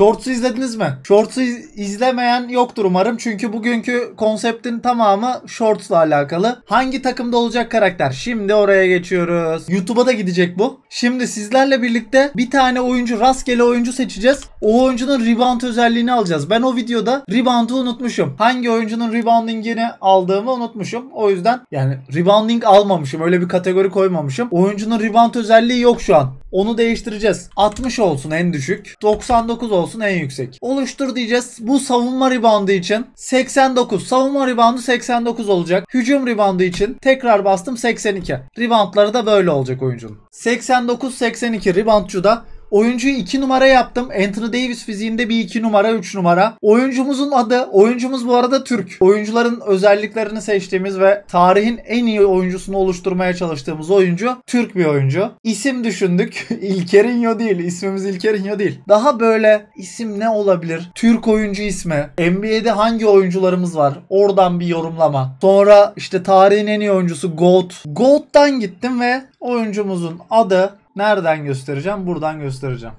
Shorts'u izlediniz mi? Shorts'u izlemeyen yoktur umarım. Çünkü bugünkü konseptin tamamı Shorts'la alakalı. Hangi takımda olacak karakter? Şimdi oraya geçiyoruz. YouTube'a da gidecek bu. Şimdi sizlerle birlikte bir tane oyuncu, rastgele oyuncu seçeceğiz. O oyuncunun rebound özelliğini alacağız. Ben o videoda rebound'u unutmuşum. Hangi oyuncunun reboundingini aldığımı unutmuşum. O yüzden yani rebounding almamışım. Öyle bir kategori koymamışım. Oyuncunun rebound özelliği yok şu an. Onu değiştireceğiz. 60 olsun en düşük. 99 olsun en yüksek. Oluştur diyeceğiz. Bu savunma ribandı için 89. Savunma ribandı 89 olacak. Hücum ribandı için tekrar bastım 82. Ribandları da böyle olacak oyuncunun. 89-82 ribandçı da Oyuncuyu 2 numara yaptım. Anthony Davis fiziğinde bir 2 numara 3 numara. Oyuncumuzun adı. Oyuncumuz bu arada Türk. Oyuncuların özelliklerini seçtiğimiz ve tarihin en iyi oyuncusunu oluşturmaya çalıştığımız oyuncu Türk bir oyuncu. İsim düşündük. İlkerinho değil. İsmimiz İlkerinho değil. Daha böyle isim ne olabilir? Türk oyuncu ismi. NBA'de hangi oyuncularımız var? Oradan bir yorumlama. Sonra işte tarihin en iyi oyuncusu GOAT. GOAT'tan gittim ve oyuncumuzun adı Nereden göstereceğim? Buradan göstereceğim.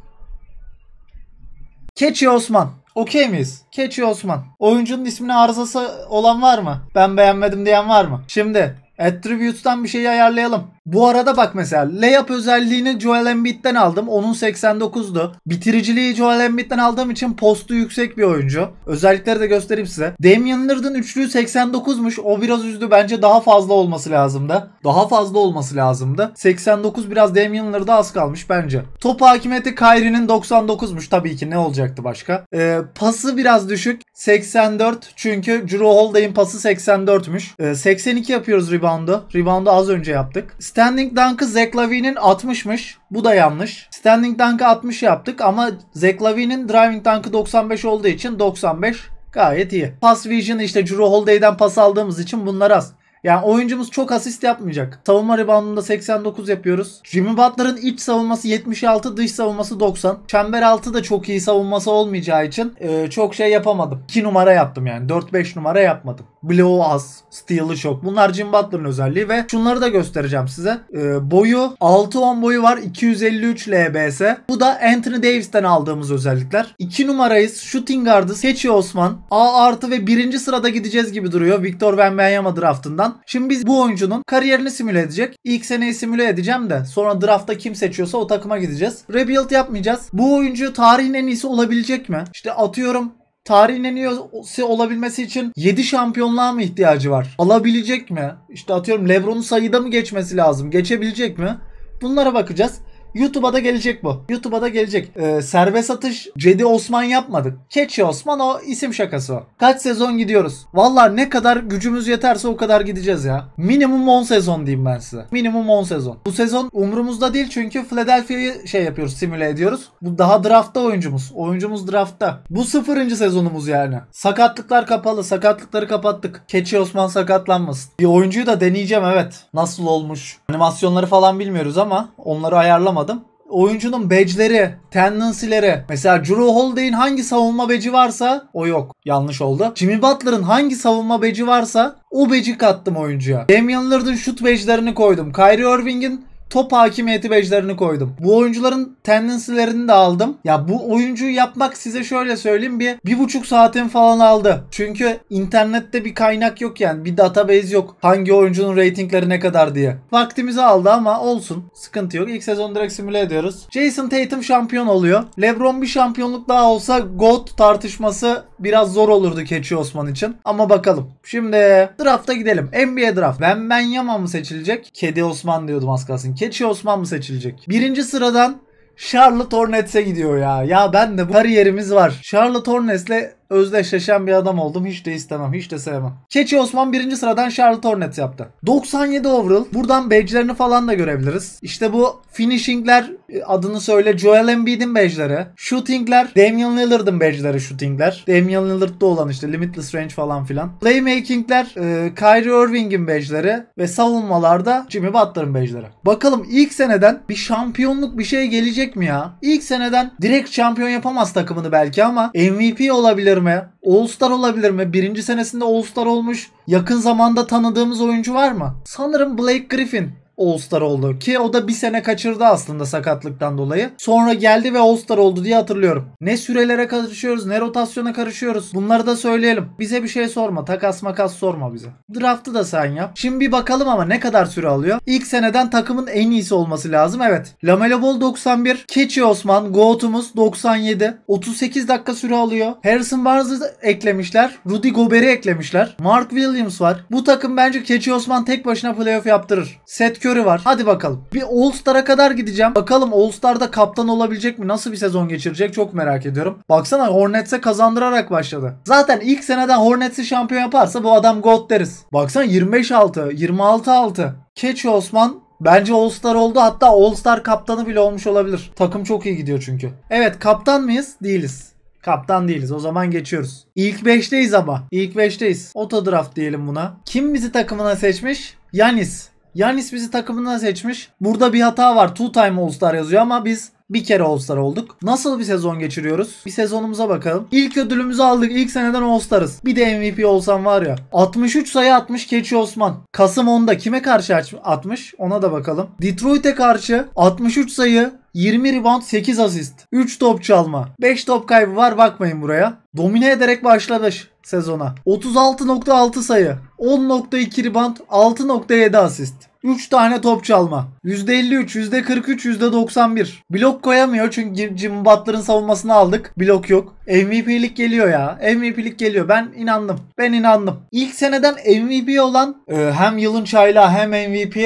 Keçi Osman. Okey miyiz? Keçi Osman. Oyuncunun ismine arızası olan var mı? Ben beğenmedim diyen var mı? Şimdi Attributes'tan bir şey ayarlayalım. Bu arada bak mesela layup özelliğini Joel Embiid'den aldım. Onun 89'du. Bitiriciliği Joel Embiid'den aldığım için postu yüksek bir oyuncu. Özellikleri de göstereyim size. Damian Lillard'ın üçlüğü 89'muş. O biraz üzdü. Bence daha fazla olması lazımdı. Daha fazla olması lazımdı. 89 biraz Damian Lillard'a az kalmış bence. Top hakimiyeti Kyrie'nin 99'muş. Tabii ki ne olacaktı başka. Ee, pası biraz düşük. 84 çünkü Drew Holiday'in pası 84'müş. Ee, 82 yapıyoruz reboundu. Reboundu az önce yaptık. Standing Dunk'ı Zach Lavine'in 60'mış. Bu da yanlış. Standing Dunk'ı 60 yaptık ama Zach Lavine'in Driving Dunk'ı 95 olduğu için 95 gayet iyi. Pass Vision işte Drew Holiday'den pas aldığımız için bunlar az. Yani oyuncumuz çok asist yapmayacak. Savunma reboundunda 89 yapıyoruz. Jimmy Butler'ın iç savunması 76, dış savunması 90. Çember altı da çok iyi savunması olmayacağı için e, çok şey yapamadım. 2 numara yaptım yani. 4-5 numara yapmadım. Blow az, Steel'ı çok. Bunlar Jim Butler'ın özelliği ve şunları da göstereceğim size. Ee, boyu 6-10 boyu var. 253 LBS. Bu da Anthony Davis'ten aldığımız özellikler. 2 numarayız. Shooting guard'ı seçiyor Osman. A artı ve 1. sırada gideceğiz gibi duruyor. Victor Wembanyama draftından. Şimdi biz bu oyuncunun kariyerini simüle edecek. İlk seneyi simüle edeceğim de sonra draftta kim seçiyorsa o takıma gideceğiz. Rebuild yapmayacağız. Bu oyuncu tarihin en iyisi olabilecek mi? İşte atıyorum tarihin en iyisi olabilmesi için 7 şampiyonluğa mı ihtiyacı var? Alabilecek mi? İşte atıyorum Lebron'un sayıda mı geçmesi lazım? Geçebilecek mi? Bunlara bakacağız. YouTube'a da gelecek bu. YouTube'a da gelecek. Ee, serbest atış Cedi Osman yapmadık. Keçi Osman o isim şakası o. Kaç sezon gidiyoruz? Valla ne kadar gücümüz yeterse o kadar gideceğiz ya. Minimum 10 sezon diyeyim ben size. Minimum 10 sezon. Bu sezon umrumuzda değil çünkü Philadelphia'yı şey yapıyoruz simüle ediyoruz. Bu daha draftta oyuncumuz. Oyuncumuz draftta. Bu sıfırıncı sezonumuz yani. Sakatlıklar kapalı. Sakatlıkları kapattık. Keçi Osman sakatlanmasın. Bir oyuncuyu da deneyeceğim evet. Nasıl olmuş? Animasyonları falan bilmiyoruz ama onları ayarlamadım bulamadım. Oyuncunun badge'leri, tendency'leri. Mesela Drew Holiday'in hangi savunma badge'i varsa o yok. Yanlış oldu. Jimmy Butler'ın hangi savunma badge'i varsa o badge'i kattım oyuncuya. Damian Lillard'ın şut badge'lerini koydum. Kyrie Irving'in top hakimiyeti beclerini koydum. Bu oyuncuların tendensilerini de aldım. Ya bu oyuncuyu yapmak size şöyle söyleyeyim bir, bir buçuk saatin falan aldı. Çünkü internette bir kaynak yok yani. Bir database yok. Hangi oyuncunun reytingleri ne kadar diye. Vaktimizi aldı ama olsun. Sıkıntı yok. İlk sezon direkt simüle ediyoruz. Jason Tatum şampiyon oluyor. Lebron bir şampiyonluk daha olsa GOAT tartışması biraz zor olurdu Keçi Osman için. Ama bakalım. Şimdi drafta gidelim. NBA draft. Ben ben Yama mı seçilecek? Kedi Osman diyordum az kalsın. Keçi Osman mı seçilecek? Birinci sıradan Charlotte Hornets'e gidiyor ya. Ya ben de bu kariyerimiz var. Charlotte Hornets'le özdeşleşen bir adam oldum. Hiç de istemem. Hiç de sevmem. Keçi Osman birinci sıradan Charlotte Hornet yaptı. 97 overall. Buradan badge'lerini falan da görebiliriz. İşte bu finishingler e, adını söyle Joel Embiid'in badge'leri. Shootingler Damian Lillard'ın badge'leri shootingler. Damian Lillard'da olan işte Limitless Range falan filan. Playmaking'ler e, Kyrie Irving'in badge'leri ve savunmalarda Jimmy Butler'ın badge'leri. Bakalım ilk seneden bir şampiyonluk bir şey gelecek mi ya? İlk seneden direkt şampiyon yapamaz takımını belki ama MVP olabilir mi? All Star olabilir mi? Birinci senesinde All Star olmuş. Yakın zamanda tanıdığımız oyuncu var mı? Sanırım Blake Griffin. All-Star oldu. Ki o da bir sene kaçırdı aslında sakatlıktan dolayı. Sonra geldi ve All-Star oldu diye hatırlıyorum. Ne sürelere karışıyoruz ne rotasyona karışıyoruz. Bunları da söyleyelim. Bize bir şey sorma. Takas makas sorma bize. Draft'ı da sen yap. Şimdi bir bakalım ama ne kadar süre alıyor. İlk seneden takımın en iyisi olması lazım. Evet. Lamelo Ball 91. Keçi Osman. Goat'umuz 97. 38 dakika süre alıyor. Harrison Barnes'ı eklemişler. Rudy Gobert'i eklemişler. Mark Williams var. Bu takım bence Keçi Osman tek başına playoff yaptırır. Seth Curry Curry var. Hadi bakalım. Bir All Star'a kadar gideceğim. Bakalım All Star'da kaptan olabilecek mi? Nasıl bir sezon geçirecek? Çok merak ediyorum. Baksana Hornets'e kazandırarak başladı. Zaten ilk seneden Hornets'i şampiyon yaparsa bu adam God deriz. Baksana 25-6, 26-6. Keçi Osman Bence All Star oldu hatta All Star kaptanı bile olmuş olabilir. Takım çok iyi gidiyor çünkü. Evet kaptan mıyız? Değiliz. Kaptan değiliz. O zaman geçiyoruz. İlk 5'teyiz ama. İlk 5'teyiz. Otodraft diyelim buna. Kim bizi takımına seçmiş? Yanis. Yanis bizi takımından seçmiş. Burada bir hata var. Two time All-Star yazıyor ama biz bir kere All-Star olduk. Nasıl bir sezon geçiriyoruz? Bir sezonumuza bakalım. İlk ödülümüzü aldık. İlk seneden All-Star'ız. Bir de MVP olsam var ya. 63 sayı atmış Keçi Osman. Kasım 10'da kime karşı atmış? Ona da bakalım. Detroit'e karşı 63 sayı 20 rebound 8 asist. 3 top çalma. 5 top kaybı var bakmayın buraya. Domine ederek başladı sezona. 36.6 sayı, 10.2 rebound, 6.7 asist. 3 tane top çalma. %53, %43, %91. Blok koyamıyor çünkü Jim Butler'ın savunmasını aldık. Blok yok. MVP'lik geliyor ya. MVP'lik geliyor. Ben inandım. Ben inandım. İlk seneden MVP olan e, hem yılın çayla hem MVP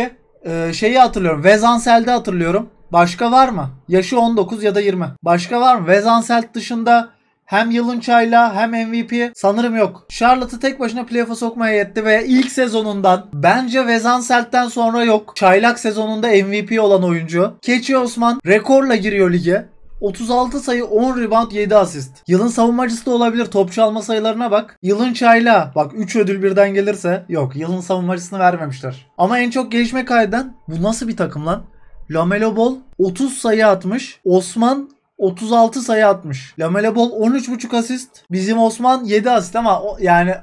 e, şeyi hatırlıyorum. Vezansel'de hatırlıyorum. Başka var mı? Yaşı 19 ya da 20. Başka var mı? Vezanselt dışında hem yılın çayla hem MVP sanırım yok. Charlotte'ı tek başına playoff'a sokmaya yetti ve ilk sezonundan bence Vezanselt'ten sonra yok. Çaylak sezonunda MVP olan oyuncu. Keçi Osman rekorla giriyor lige. 36 sayı 10 rebound 7 asist. Yılın savunmacısı da olabilir. Top çalma sayılarına bak. Yılın çayla bak 3 ödül birden gelirse yok yılın savunmacısını vermemişler. Ama en çok gelişme kaydeden bu nasıl bir takım lan? Lamelo Ball 30 sayı atmış. Osman 36 sayı atmış. Lamele Ball 13.5 asist. Bizim Osman 7 asist ama o, yani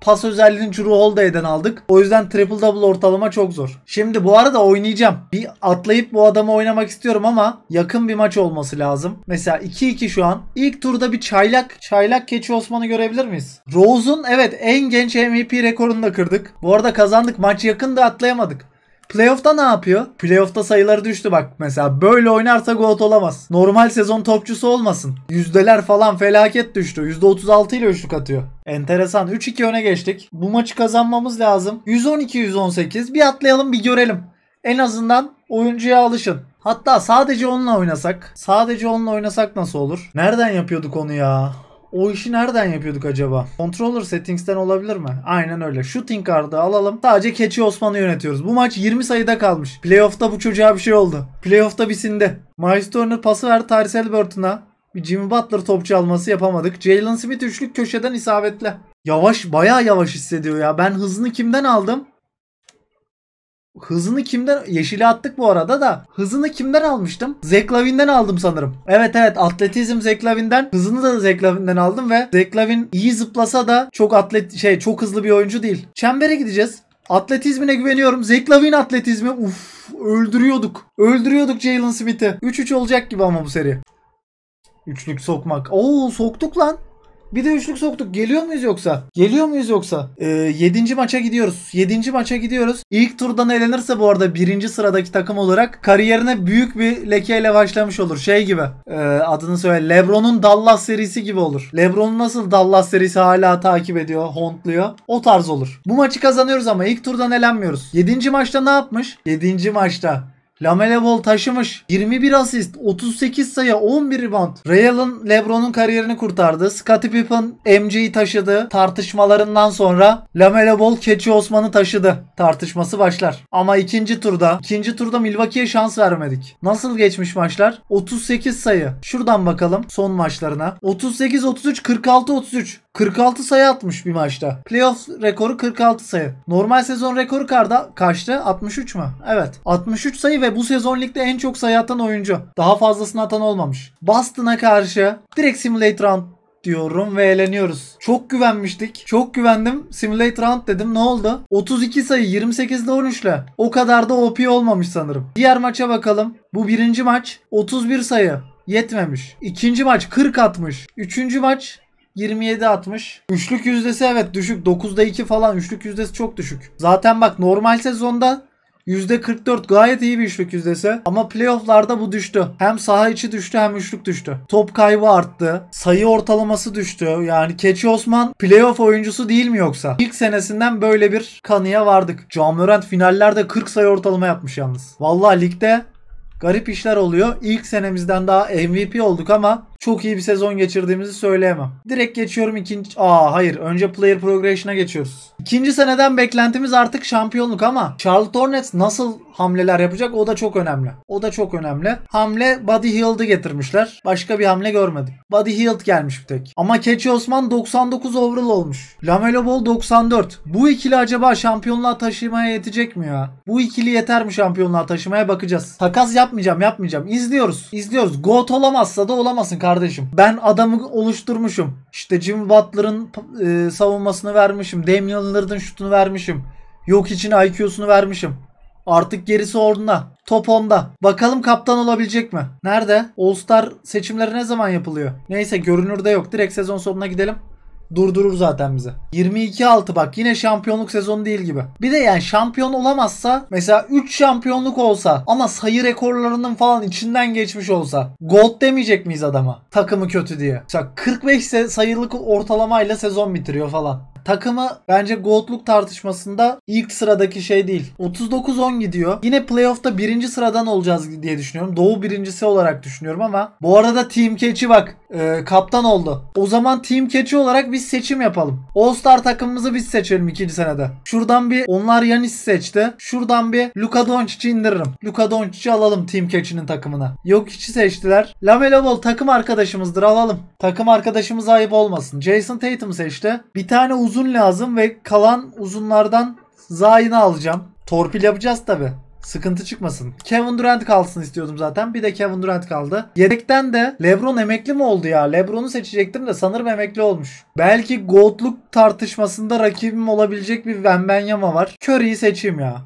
pas özelliğini Drew Holiday'den aldık. O yüzden triple double ortalama çok zor. Şimdi bu arada oynayacağım. Bir atlayıp bu adamı oynamak istiyorum ama yakın bir maç olması lazım. Mesela 2-2 şu an. İlk turda bir çaylak, çaylak keçi Osman'ı görebilir miyiz? Rose'un evet en genç MVP rekorunu da kırdık. Bu arada kazandık. Maç yakın atlayamadık. Playoff'ta ne yapıyor? Playoff'ta sayıları düştü bak mesela. Böyle oynarsa GOAT olamaz. Normal sezon topçusu olmasın. Yüzdeler falan felaket düştü. %36 ile üçlük atıyor. Enteresan. 3-2 öne geçtik. Bu maçı kazanmamız lazım. 112-118. Bir atlayalım bir görelim. En azından oyuncuya alışın. Hatta sadece onunla oynasak. Sadece onunla oynasak nasıl olur? Nereden yapıyorduk onu ya? o işi nereden yapıyorduk acaba? Controller settings'ten olabilir mi? Aynen öyle. Shooting guard'ı alalım. Sadece Keçi Osman'ı yönetiyoruz. Bu maç 20 sayıda kalmış. Playoff'ta bu çocuğa bir şey oldu. Playoff'ta bir sindi. Miles Turner pası verdi Tyrese Halliburton'a. Bir Jimmy Butler topçu alması yapamadık. Jalen Smith üçlük köşeden isabetle. Yavaş bayağı yavaş hissediyor ya. Ben hızını kimden aldım? Hızını kimden? Yeşili attık bu arada da. Hızını kimden almıştım? Zeklavin'den aldım sanırım. Evet evet atletizm Zeklavin'den. Hızını da Zeklavin'den aldım ve Zeklavin iyi zıplasa da çok atlet şey çok hızlı bir oyuncu değil. Çembere gideceğiz. Atletizmine güveniyorum. Zeklavin atletizmi. Uf öldürüyorduk. Öldürüyorduk Jalen Smith'i. 3-3 olacak gibi ama bu seri. Üçlük sokmak. Oo soktuk lan. Bir de üçlük soktuk. Geliyor muyuz yoksa? Geliyor muyuz yoksa? Ee, yedinci maça gidiyoruz. Yedinci maça gidiyoruz. İlk turdan elenirse bu arada birinci sıradaki takım olarak kariyerine büyük bir lekeyle başlamış olur. Şey gibi. E, adını söyle. Lebron'un Dallas serisi gibi olur. Lebron'un nasıl Dallas serisi hala takip ediyor, hontluyor. O tarz olur. Bu maçı kazanıyoruz ama ilk turdan elenmiyoruz. Yedinci maçta ne yapmış? Yedinci maçta Lamele Ball taşımış. 21 asist, 38 sayı, 11 rebound. Real'ın LeBron'un kariyerini kurtardı. Scottie Pippen MJ'yi taşıdı. Tartışmalarından sonra Lamele Ball Keçi Osman'ı taşıdı. Tartışması başlar. Ama ikinci turda, ikinci turda Milwaukee'ye şans vermedik. Nasıl geçmiş maçlar? 38 sayı. Şuradan bakalım son maçlarına. 38 33 46 33. 46 sayı atmış bir maçta. Playoff rekoru 46 sayı. Normal sezon rekoru karda kaçtı? 63 mü? Evet. 63 sayı ve ve bu sezon ligde en çok sayı atan oyuncu. Daha fazlasını atan olmamış. Boston'a karşı direkt Simulate Round diyorum ve eğleniyoruz. Çok güvenmiştik. Çok güvendim. Simulate Round dedim. Ne oldu? 32 sayı 28 ile 13 ile. O kadar da OP olmamış sanırım. Diğer maça bakalım. Bu birinci maç 31 sayı. Yetmemiş. İkinci maç 40 atmış. Üçüncü maç 27 atmış. Üçlük yüzdesi evet düşük. 9'da 2 falan üçlük yüzdesi çok düşük. Zaten bak normal sezonda %44 gayet iyi bir üçlük yüzdesi. Ama playofflarda bu düştü. Hem saha içi düştü hem üçlük düştü. Top kaybı arttı. Sayı ortalaması düştü. Yani Keçi Osman playoff oyuncusu değil mi yoksa? İlk senesinden böyle bir kanıya vardık. Camurant finallerde 40 sayı ortalama yapmış yalnız. Vallahi ligde garip işler oluyor. İlk senemizden daha MVP olduk ama çok iyi bir sezon geçirdiğimizi söyleyemem. Direkt geçiyorum ikinci... Aa hayır önce player progression'a geçiyoruz. İkinci seneden beklentimiz artık şampiyonluk ama Charlotte Hornets nasıl hamleler yapacak. O da çok önemli. O da çok önemli. Hamle Buddy Hield'ı getirmişler. Başka bir hamle görmedim. Buddy Hield gelmiş bir tek. Ama Keçi Osman 99 overall olmuş. Lamelo Ball 94. Bu ikili acaba şampiyonluğa taşımaya yetecek mi ya? Bu ikili yeter mi şampiyonluğa taşımaya bakacağız. Takas yapmayacağım yapmayacağım. İzliyoruz. İzliyoruz. Goat olamazsa da olamasın kardeşim. Ben adamı oluşturmuşum. İşte Jimmy Butler'ın e, savunmasını vermişim. Damian Lillard'ın şutunu vermişim. Yok için IQ'sunu vermişim. Artık gerisi orada. Top onda. Bakalım kaptan olabilecek mi? Nerede? All Star seçimleri ne zaman yapılıyor? Neyse görünürde yok. Direkt sezon sonuna gidelim durdurur zaten bizi. 22-6 bak yine şampiyonluk sezonu değil gibi. Bir de yani şampiyon olamazsa mesela 3 şampiyonluk olsa ama sayı rekorlarının falan içinden geçmiş olsa gold demeyecek miyiz adama? Takımı kötü diye. Mesela 45 sayılık ortalamayla sezon bitiriyor falan takımı bence goldluk tartışmasında ilk sıradaki şey değil. 39-10 gidiyor. Yine playoff'ta birinci sıradan olacağız diye düşünüyorum. Doğu birincisi olarak düşünüyorum ama bu arada Team Keçi bak e, kaptan oldu. O zaman Team Keçi olarak biz seçim yapalım. All Star takımımızı biz seçelim ikinci senede. Şuradan bir onlar Yanis seçti. Şuradan bir Luka Doncic'i indiririm. Luka Doncic'i alalım Team Keçi'nin takımına. Yok içi seçtiler. Lamelo Ball takım arkadaşımızdır alalım. Takım arkadaşımız ayıp olmasın. Jason Tatum seçti. Bir tane uzun uzun lazım ve kalan uzunlardan Zayn'ı alacağım. Torpil yapacağız tabi. Sıkıntı çıkmasın. Kevin Durant kalsın istiyordum zaten. Bir de Kevin Durant kaldı. Yedekten de Lebron emekli mi oldu ya? Lebron'u seçecektim de sanırım emekli olmuş. Belki GOAT'luk tartışmasında rakibim olabilecek bir Wembenyama var. Curry'i seçeyim ya.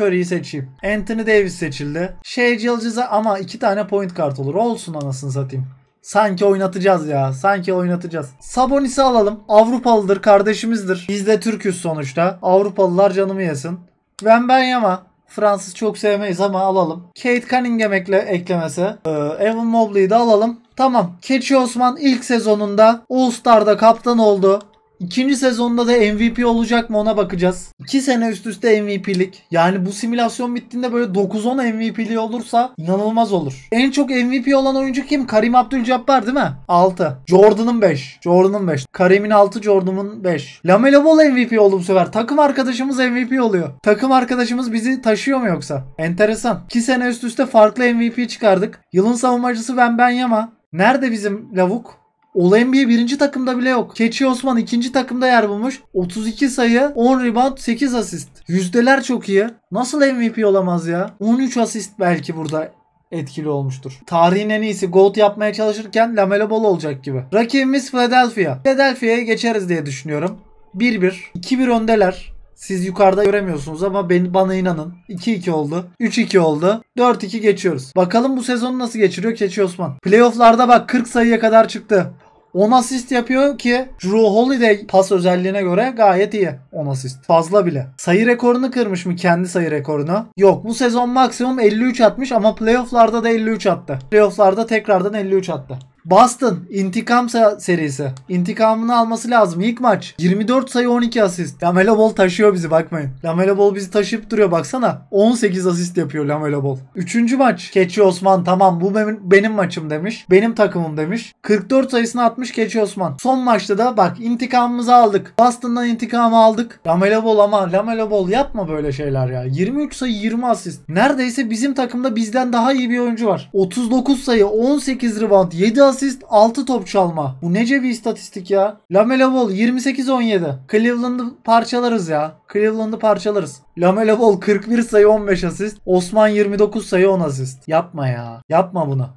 Curry'i seçeyim. Anthony Davis seçildi. Şey Cılcız'a ama iki tane point kart olur. Olsun anasını satayım. Sanki oynatacağız ya. Sanki oynatacağız. Sabonis'i alalım. Avrupalıdır, kardeşimizdir. Biz de Türk'üz sonuçta. Avrupalılar canımı yesin. Wembenyama. Fransız çok sevmeyiz ama alalım. Kate Cunningham ekle, eklemesi. Ee, Evan Mobley'i de alalım. Tamam. Keçi Osman ilk sezonunda All Star'da kaptan oldu. İkinci sezonda da MVP olacak mı ona bakacağız. 2 sene üst üste MVP'lik. Yani bu simülasyon bittiğinde böyle 9-10 MVP'li olursa inanılmaz olur. En çok MVP olan oyuncu kim? Karim Abdul-Jabbar değil mi? 6. Jordan'ın 5. Jordan'ın 5. Karim'in 6, Jordan'ın 5. Lamelo Ball MVP oldu bu sefer. Takım arkadaşımız MVP oluyor. Takım arkadaşımız bizi taşıyor mu yoksa? Enteresan. 2 sene üst üste farklı MVP çıkardık. Yılın savunmacısı Ben Benyama. Nerede bizim lavuk? All NBA birinci takımda bile yok. Keçi Osman ikinci takımda yer bulmuş. 32 sayı, 10 rebound, 8 asist. Yüzdeler çok iyi. Nasıl MVP olamaz ya? 13 asist belki burada etkili olmuştur. Tarihin en iyisi Gold yapmaya çalışırken Lamelo Ball olacak gibi. Rakibimiz Philadelphia. Philadelphia'ya geçeriz diye düşünüyorum. 1-1. 2-1 öndeler. Siz yukarıda göremiyorsunuz ama ben, bana inanın. 2-2 oldu. 3-2 oldu. 4-2 geçiyoruz. Bakalım bu sezonu nasıl geçiriyor Keçi Osman. Playoff'larda bak 40 sayıya kadar çıktı. 10 asist yapıyor ki Drew Holiday pas özelliğine göre gayet iyi 10 asist. Fazla bile. Sayı rekorunu kırmış mı kendi sayı rekorunu? Yok bu sezon maksimum 53 atmış ama playofflarda da 53 attı. Playofflarda tekrardan 53 attı. Boston intikam serisi. İntikamını alması lazım. İlk maç 24 sayı 12 asist. Lamelo Ball taşıyor bizi bakmayın. Lamelo Ball bizi taşıyıp duruyor baksana. 18 asist yapıyor Lamelo Ball. Üçüncü maç. Keçi Osman tamam bu benim, benim maçım demiş. Benim takımım demiş. 44 sayısını atmış Keçi Osman. Son maçta da bak intikamımızı aldık. Boston'dan intikamı aldık. Lamelo Ball ama Lamelo Ball yapma böyle şeyler ya. 23 sayı 20 asist. Neredeyse bizim takımda bizden daha iyi bir oyuncu var. 39 sayı 18 rebound 7 asist asist 6 top çalma. Bu nece bir istatistik ya. Lamelo Ball 28-17. Cleveland'ı parçalarız ya. Cleveland'ı parçalarız. Lamelo Ball 41 sayı 15 asist. Osman 29 sayı 10 asist. Yapma ya. Yapma bunu.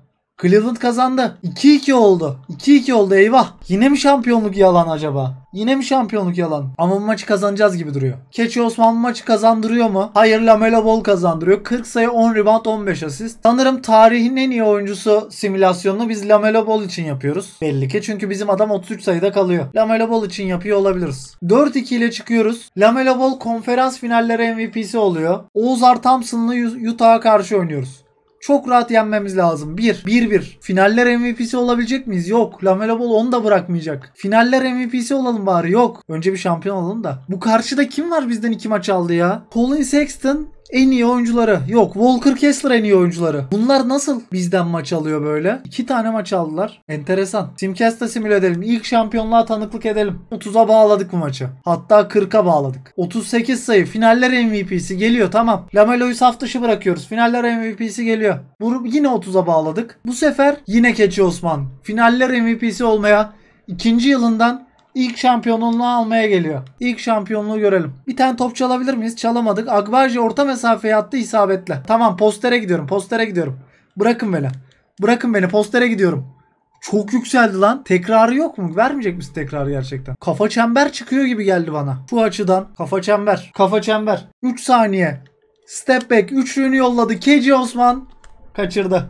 Cleveland kazandı. 2-2 oldu. 2-2 oldu eyvah. Yine mi şampiyonluk yalan acaba? Yine mi şampiyonluk yalan? Ama maçı kazanacağız gibi duruyor. Keçi Osman maçı kazandırıyor mu? Hayır Lamelo Ball kazandırıyor. 40 sayı 10 rebound 15 asist. Sanırım tarihin en iyi oyuncusu simülasyonunu biz Lamelo Ball için yapıyoruz. Belli ki çünkü bizim adam 33 sayıda kalıyor. Lamelo Ball için yapıyor olabiliriz. 4-2 ile çıkıyoruz. Lamelo Ball konferans finalleri MVP'si oluyor. Oğuz Artamsın'la Utah'a karşı oynuyoruz çok rahat yenmemiz lazım. 1. 1-1. Finaller MVP'si olabilecek miyiz? Yok. Lamelo Ball onu da bırakmayacak. Finaller MVP'si olalım bari. Yok. Önce bir şampiyon olalım da. Bu karşıda kim var bizden iki maç aldı ya? Colin Sexton en iyi oyuncuları. Yok Walker Kessler en iyi oyuncuları. Bunlar nasıl bizden maç alıyor böyle? İki tane maç aldılar. Enteresan. Simcast'a simüle edelim. İlk şampiyonluğa tanıklık edelim. 30'a bağladık bu maçı. Hatta 40'a bağladık. 38 sayı. Finaller MVP'si geliyor tamam. Lamelo'yu saf dışı bırakıyoruz. Finaller MVP'si geliyor. Bu yine 30'a bağladık. Bu sefer yine Keçi Osman. Finaller MVP'si olmaya ikinci yılından ilk şampiyonluğunu almaya geliyor. İlk şampiyonluğu görelim. Bir tane top çalabilir miyiz? Çalamadık. Agbaji orta mesafeye attı isabetle. Tamam postere gidiyorum. Postere gidiyorum. Bırakın beni. Bırakın beni. Postere gidiyorum. Çok yükseldi lan. Tekrarı yok mu? Vermeyecek misin tekrarı gerçekten? Kafa çember çıkıyor gibi geldi bana. Şu açıdan. Kafa çember. Kafa çember. 3 saniye. Step back. Üçlüğünü yolladı. Keci Osman kaçırdı.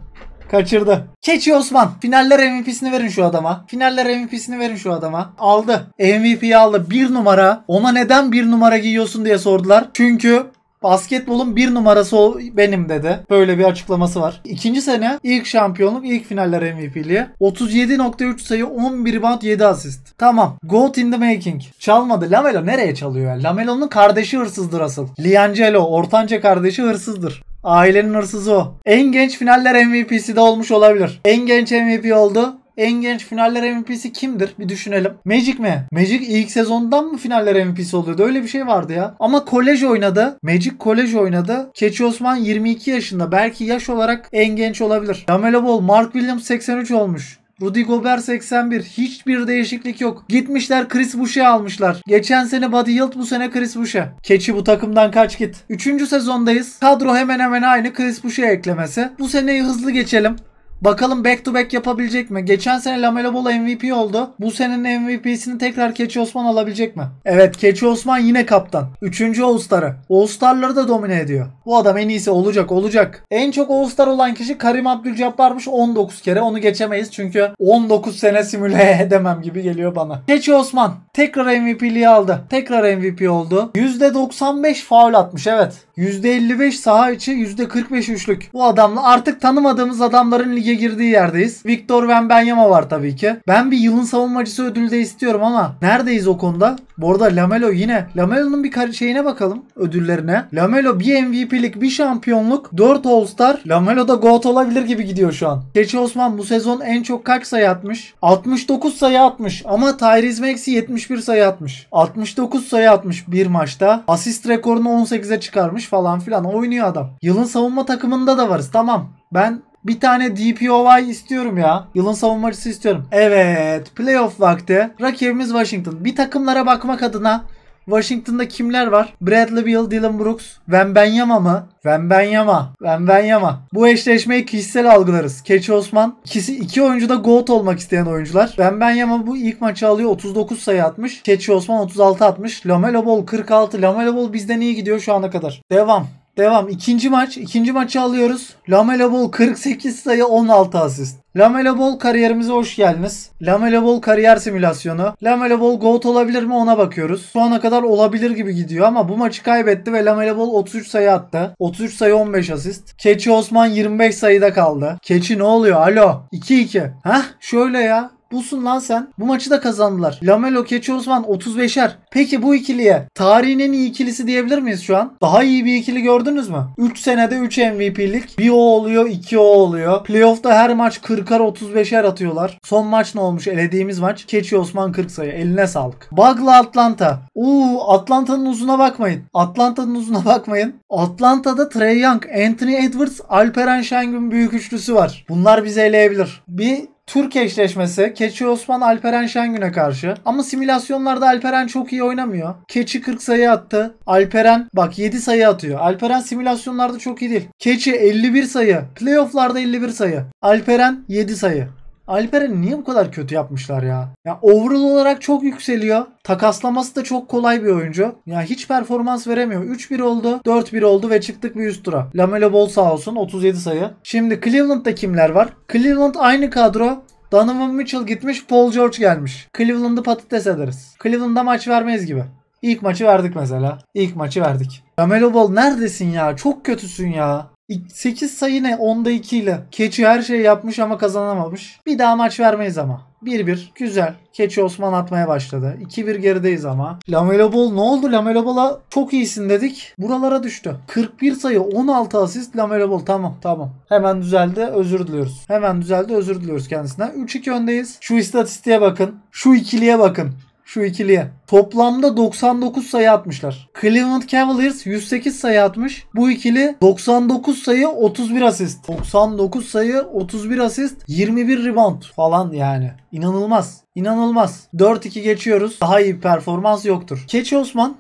Kaçırdı. Keçi Osman. Finaller MVP'sini verin şu adama. Finaller MVP'sini verin şu adama. Aldı. MVP'yi aldı. Bir numara. Ona neden bir numara giyiyorsun diye sordular. Çünkü Basketbolun bir numarası o benim dedi. Böyle bir açıklaması var. İkinci sene ilk şampiyonluk ilk finaller MVP'liği. 37.3 sayı 11 rebound 7 asist. Tamam. Goat in the making. Çalmadı. Lamelo nereye çalıyor ya? Lamelo'nun kardeşi hırsızdır asıl. Liangelo ortanca kardeşi hırsızdır. Ailenin hırsızı o. En genç finaller MVP'si de olmuş olabilir. En genç MVP oldu. En genç finaller MVP'si kimdir? Bir düşünelim. Magic mi? Magic ilk sezondan mı finaller MVP'si oluyordu? Öyle bir şey vardı ya. Ama kolej oynadı. Magic kolej oynadı. Keçi Osman 22 yaşında. Belki yaş olarak en genç olabilir. Lamelo Ball, Mark Williams 83 olmuş. Rudy Gobert 81. Hiçbir değişiklik yok. Gitmişler Chris Boucher almışlar. Geçen sene Buddy Hield bu sene Chris Boucher. Keçi bu takımdan kaç git. Üçüncü sezondayız. Kadro hemen hemen aynı Chris Boucher eklemesi. Bu seneyi hızlı geçelim. Bakalım back to back yapabilecek mi? Geçen sene Lamelo Ball MVP oldu. Bu senenin MVP'sini tekrar Keçi Osman alabilecek mi? Evet Keçi Osman yine kaptan. Üçüncü All-Star'ı. All-Star'ları da domine ediyor. Bu adam en iyisi olacak olacak. En çok All-Star olan kişi Karim Abdülcabbar'mış 19 kere. Onu geçemeyiz çünkü 19 sene simüle edemem gibi geliyor bana. Keçi Osman tekrar MVP'liği aldı. Tekrar MVP oldu. %95 faul atmış evet. %55 saha içi %45 üçlük. Bu adamla artık tanımadığımız adamların lige girdiği yerdeyiz. Victor Wembanyama var tabii ki. Ben bir yılın savunmacısı ödülü de istiyorum ama neredeyiz o konuda? Bu arada Lamelo yine. Lamelo'nun bir şeyine bakalım ödüllerine. Lamelo bir MVP'lik bir şampiyonluk 4 All-Star. Lamelo da GOAT olabilir gibi gidiyor şu an. Keçi Osman bu sezon en çok kaç sayı atmış? 69 sayı atmış ama Tyrese Maxey 71 sayı atmış. 69 sayı atmış bir maçta. Asist rekorunu 18'e çıkarmış falan filan oynuyor adam. Yılın savunma takımında da varız tamam. Ben bir tane DPOY istiyorum ya. Yılın savunmacısı istiyorum. Evet playoff vakti. Rakibimiz Washington. Bir takımlara bakmak adına Washington'da kimler var? Bradley Beal, Dylan Brooks, Wembenyama mı? Wembenyama. Wembenyama. Bu eşleşmeyi kişisel algılarız. Keçi Osman. İkisi iki oyuncu da GOAT olmak isteyen oyuncular. Wembenyama bu ilk maçı alıyor. 39 sayı atmış. Keçi Osman 36 atmış. Lamelo Ball 46. Lamelo Ball bizden iyi gidiyor şu ana kadar. Devam. Devam. İkinci maç. İkinci maçı alıyoruz. Lamela Ball 48 sayı 16 asist. Lamela Ball kariyerimize hoş geldiniz. Lamela Ball kariyer simülasyonu. Lamela Ball GOAT olabilir mi ona bakıyoruz. Şu ana kadar olabilir gibi gidiyor ama bu maçı kaybetti ve Lamela Ball 33 sayı attı. 33 sayı 15 asist. Keçi Osman 25 sayıda kaldı. Keçi ne oluyor? Alo. 2-2. Hah şöyle ya. Bulsun lan sen. Bu maçı da kazandılar. Lamelo, Keçi Osman 35'er. Peki bu ikiliye tarihin en iyi ikilisi diyebilir miyiz şu an? Daha iyi bir ikili gördünüz mü? 3 senede 3 MVP'lik. Bir o oluyor, 2 o oluyor. Playoff'ta her maç 40'ar 35'er atıyorlar. Son maç ne olmuş? Elediğimiz maç. Keçi Osman 40 sayı. Eline sağlık. Bug'la Atlanta. Uuu Atlanta'nın uzuna bakmayın. Atlanta'nın uzuna bakmayın. Atlanta'da Trey Young, Anthony Edwards, Alperen Şengün büyük üçlüsü var. Bunlar bizi eleyebilir. Bir Türk eşleşmesi Keçi Osman Alperen Şengün'e karşı. Ama simülasyonlarda Alperen çok iyi oynamıyor. Keçi 40 sayı attı. Alperen bak 7 sayı atıyor. Alperen simülasyonlarda çok iyi değil. Keçi 51 sayı. Playoff'larda 51 sayı. Alperen 7 sayı. Alper'e niye bu kadar kötü yapmışlar ya? Ya overall olarak çok yükseliyor. Takaslaması da çok kolay bir oyuncu. Ya hiç performans veremiyor. 3-1 oldu, 4-1 oldu ve çıktık bir üst tura. Lamelo Ball sağ olsun 37 sayı. Şimdi Cleveland'da kimler var? Cleveland aynı kadro. Donovan Mitchell gitmiş, Paul George gelmiş. Cleveland'ı patates ederiz. Cleveland'da maç vermeyiz gibi. İlk maçı verdik mesela. İlk maçı verdik. Lamelo Ball neredesin ya? Çok kötüsün ya. 8 sayı ne? 10'da 2 ile. Keçi her şeyi yapmış ama kazanamamış. Bir daha maç vermeyiz ama. 1-1. Güzel. Keçi Osman atmaya başladı. 2-1 gerideyiz ama. Lamelo Ball ne oldu? Lamelo Ball'a çok iyisin dedik. Buralara düştü. 41 sayı 16 asist Lamelo Ball. Tamam tamam. Hemen düzeldi. Özür diliyoruz. Hemen düzeldi. Özür diliyoruz kendisine. 3-2 öndeyiz. Şu istatistiğe bakın. Şu ikiliye bakın şu ikiliye. Toplamda 99 sayı atmışlar. Cleveland Cavaliers 108 sayı atmış. Bu ikili 99 sayı 31 asist. 99 sayı 31 asist 21 rebound falan yani. İnanılmaz. İnanılmaz. 4-2 geçiyoruz. Daha iyi bir performans yoktur. Keçi Osman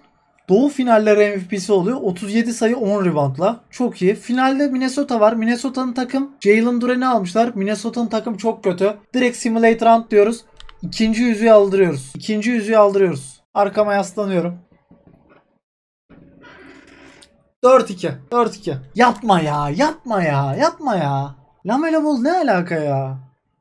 Doğu finalleri MVP'si oluyor. 37 sayı 10 reboundla. Çok iyi. Finalde Minnesota var. Minnesota'nın takım Jalen Duren'i almışlar. Minnesota'nın takım çok kötü. Direkt simulate round diyoruz. İkinci yüzüğü aldırıyoruz. İkinci yüzüğü aldırıyoruz. Arkama yaslanıyorum. 4-2. 4-2. Yapma ya. Yapma ya. Yapma ya. Lamela Ball ne alaka ya?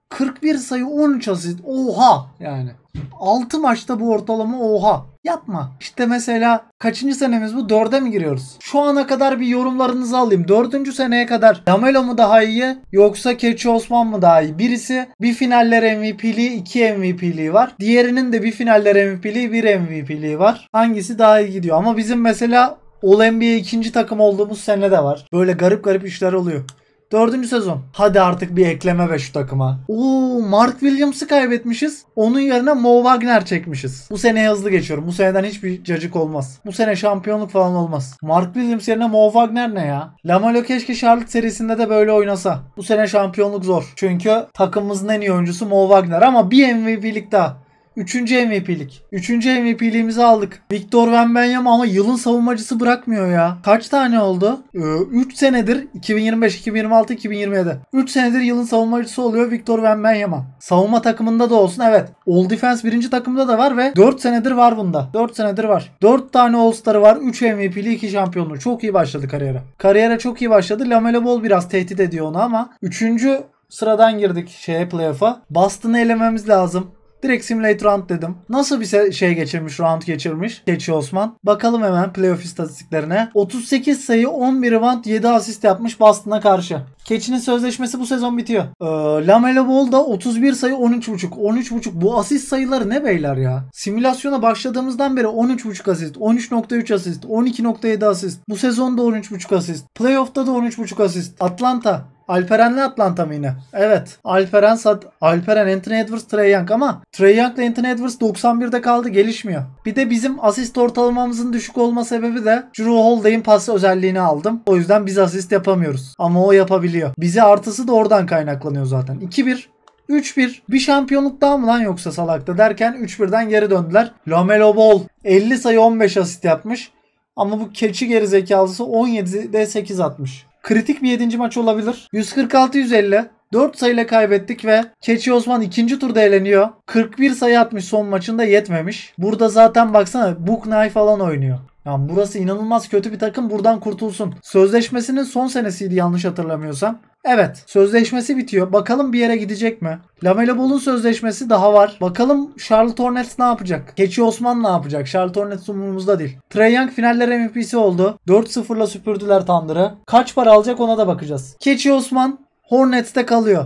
41 sayı 13 asit. Oha yani. 6 maçta bu ortalama oha. Yapma. İşte mesela kaçıncı senemiz bu? 4'e mi giriyoruz? Şu ana kadar bir yorumlarınızı alayım. 4. seneye kadar Lamelo mu daha iyi yoksa Keçi Osman mı daha iyi? Birisi bir finaller MVP'liği, 2 MVP'liği var. Diğerinin de bir finaller MVP'liği, 1 MVP'liği var. Hangisi daha iyi gidiyor? Ama bizim mesela All NBA ikinci takım olduğumuz sene de var. Böyle garip garip işler oluyor. Dördüncü sezon. Hadi artık bir ekleme ve şu takıma. Oo, Mark Williams'ı kaybetmişiz. Onun yerine Mo Wagner çekmişiz. Bu sene hızlı geçiyorum. Bu seneden hiçbir cacık olmaz. Bu sene şampiyonluk falan olmaz. Mark Williams yerine Mo Wagner ne ya? Lamelo keşke Charlotte serisinde de böyle oynasa. Bu sene şampiyonluk zor. Çünkü takımımızın en iyi oyuncusu Mo Wagner ama bir MVP'lik daha. Üçüncü MVP'lik. Üçüncü MVP'liğimizi aldık. Victor Wembanyama ama yılın savunmacısı bırakmıyor ya. Kaç tane oldu? 3 ee, senedir 2025, 2026, 2027. 3 senedir yılın savunmacısı oluyor Victor Wembanyama. Savunma takımında da olsun evet. All Defense birinci takımda da var ve 4 senedir var bunda. 4 senedir var. 4 tane All Star'ı var. 3 MVP'li 2 şampiyonluğu. Çok iyi başladı kariyere. Kariyere çok iyi başladı. Lamelo Ball biraz tehdit ediyor onu ama. Üçüncü sıradan girdik şeye playoff'a. Boston'ı elememiz lazım. Direkt Simulate Round dedim. Nasıl bir şey geçirmiş, round geçirmiş Keçi Osman? Bakalım hemen playoff istatistiklerine. 38 sayı, 11 rebound, 7 asist yapmış Boston'a karşı. Keçinin sözleşmesi bu sezon bitiyor. Ee, Lamelo Ball da 31 sayı 13.5. 13.5 bu asist sayıları ne beyler ya? Simülasyona başladığımızdan beri 13.5 asist, 13.3 asist, 12.7 asist. Bu sezonda 13.5 asist. Playoff'ta da 13.5 asist. Atlanta Alperen'le Atlanta mı yine? Evet. Alperen, Sad Alperen, Anthony Edwards, Trey Young ama Trey Young ile Anthony Edwards 91'de kaldı gelişmiyor. Bir de bizim asist ortalamamızın düşük olma sebebi de Drew Holiday'in pas özelliğini aldım. O yüzden biz asist yapamıyoruz. Ama o yapabiliyor. Bize artısı da oradan kaynaklanıyor zaten. 2-1 3-1 bir şampiyonluk daha mı lan yoksa salakta derken 3-1'den geri döndüler. Lamelo Ball 50 sayı 15 asist yapmış. Ama bu keçi geri zekalısı 17'de 8 atmış kritik bir 7. maç olabilir. 146-150. 4 sayıyla kaybettik ve Keçi Osman ikinci turda eleniyor. 41 sayı atmış son maçında yetmemiş. Burada zaten baksana Buknay falan oynuyor. Yani burası inanılmaz kötü bir takım buradan kurtulsun. Sözleşmesinin son senesiydi yanlış hatırlamıyorsam. Evet sözleşmesi bitiyor. Bakalım bir yere gidecek mi? Lamelo Ball'un sözleşmesi daha var. Bakalım Charlotte Hornets ne yapacak? Keçi Osman ne yapacak? Charlotte Hornets umurumuzda değil. Trey Young finaller MVP'si oldu. 4-0'la süpürdüler Thunder'ı. Kaç para alacak ona da bakacağız. Keçi Osman Hornets'te kalıyor.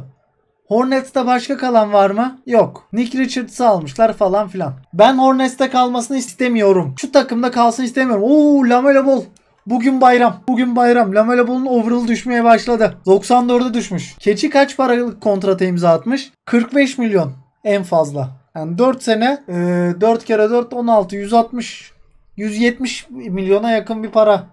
Hornets'te başka kalan var mı? Yok. Nick Richards'ı almışlar falan filan. Ben Hornets'te kalmasını istemiyorum. Şu takımda kalsın istemiyorum. Oo Lamelo Ball Bugün bayram. Bugün bayram. Lamelo Ball'un overall düşmeye başladı. 94'de düşmüş. Keçi kaç paralık kontrata imza atmış? 45 milyon en fazla. Yani 4 sene 4 e, kere 4 16 160 170 milyona yakın bir para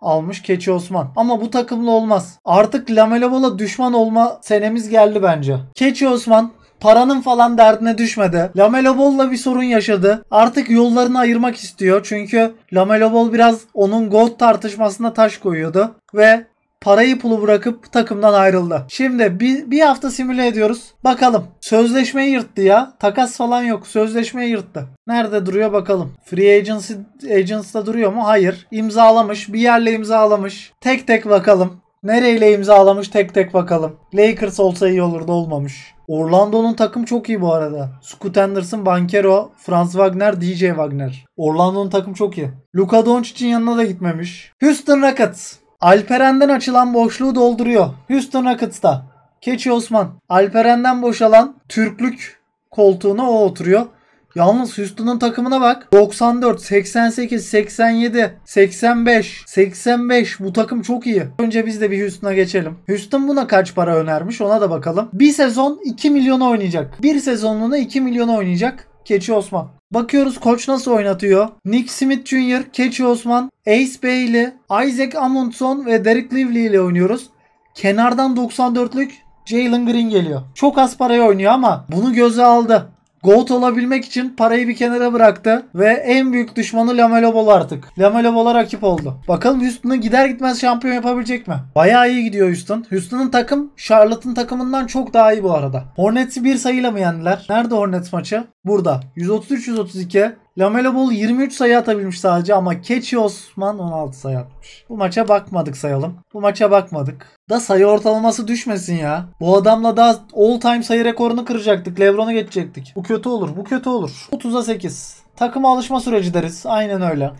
almış Keçi Osman. Ama bu takımla olmaz. Artık Lamelo Ball'a düşman olma senemiz geldi bence. Keçi Osman Paranın falan derdine düşmedi. Lamelo Ball'la bir sorun yaşadı. Artık yollarını ayırmak istiyor. Çünkü Lamelo Ball biraz onun GOAT tartışmasına taş koyuyordu. Ve parayı pulu bırakıp takımdan ayrıldı. Şimdi bir, bir hafta simüle ediyoruz. Bakalım. Sözleşmeyi yırttı ya. Takas falan yok. Sözleşmeyi yırttı. Nerede duruyor bakalım. Free Agency Agents'da duruyor mu? Hayır. İmzalamış. Bir yerle imzalamış. Tek tek bakalım. Nereyle imzalamış tek tek bakalım. Lakers olsa iyi olurdu olmamış. Orlando'nun takım çok iyi bu arada. Scoot Anderson, Bankero, Franz Wagner, DJ Wagner. Orlando'nun takım çok iyi. Luka Doncic'in yanına da gitmemiş. Houston Rockets. Alperen'den açılan boşluğu dolduruyor. Houston Rockets'ta. Keçi Osman. Alperen'den boşalan Türklük koltuğuna o oturuyor. Yalnız Houston'un takımına bak. 94, 88, 87, 85, 85. Bu takım çok iyi. Önce biz de bir Houston'a geçelim. Houston buna kaç para önermiş ona da bakalım. Bir sezon 2 milyon oynayacak. Bir sezonluğuna 2 milyon oynayacak. Keçi Osman. Bakıyoruz koç nasıl oynatıyor. Nick Smith Jr., Keçi Osman, Ace Bailey, Isaac Amundson ve Derek Lively ile oynuyoruz. Kenardan 94'lük Jalen Green geliyor. Çok az paraya oynuyor ama bunu göze aldı. GOAT olabilmek için parayı bir kenara bıraktı ve en büyük düşmanı Lamelo Ball artık. Lamelo Ball'a rakip oldu. Bakalım Houston'a gider gitmez şampiyon yapabilecek mi? Bayağı iyi gidiyor Houston. Houston'ın takım Charlotte'ın takımından çok daha iyi bu arada. Hornets'i bir sayıyla mı yendiler? Nerede Hornets maçı? Burada. 133-132. Lamelo Ball 23 sayı atabilmiş sadece ama Keçi Osman 16 sayı atmış. Bu maça bakmadık sayalım. Bu maça bakmadık. Da sayı ortalaması düşmesin ya. Bu adamla daha all time sayı rekorunu kıracaktık. Lebron'a geçecektik. Bu kötü olur. Bu kötü olur. 30'a 8. Takıma alışma süreci deriz. Aynen öyle.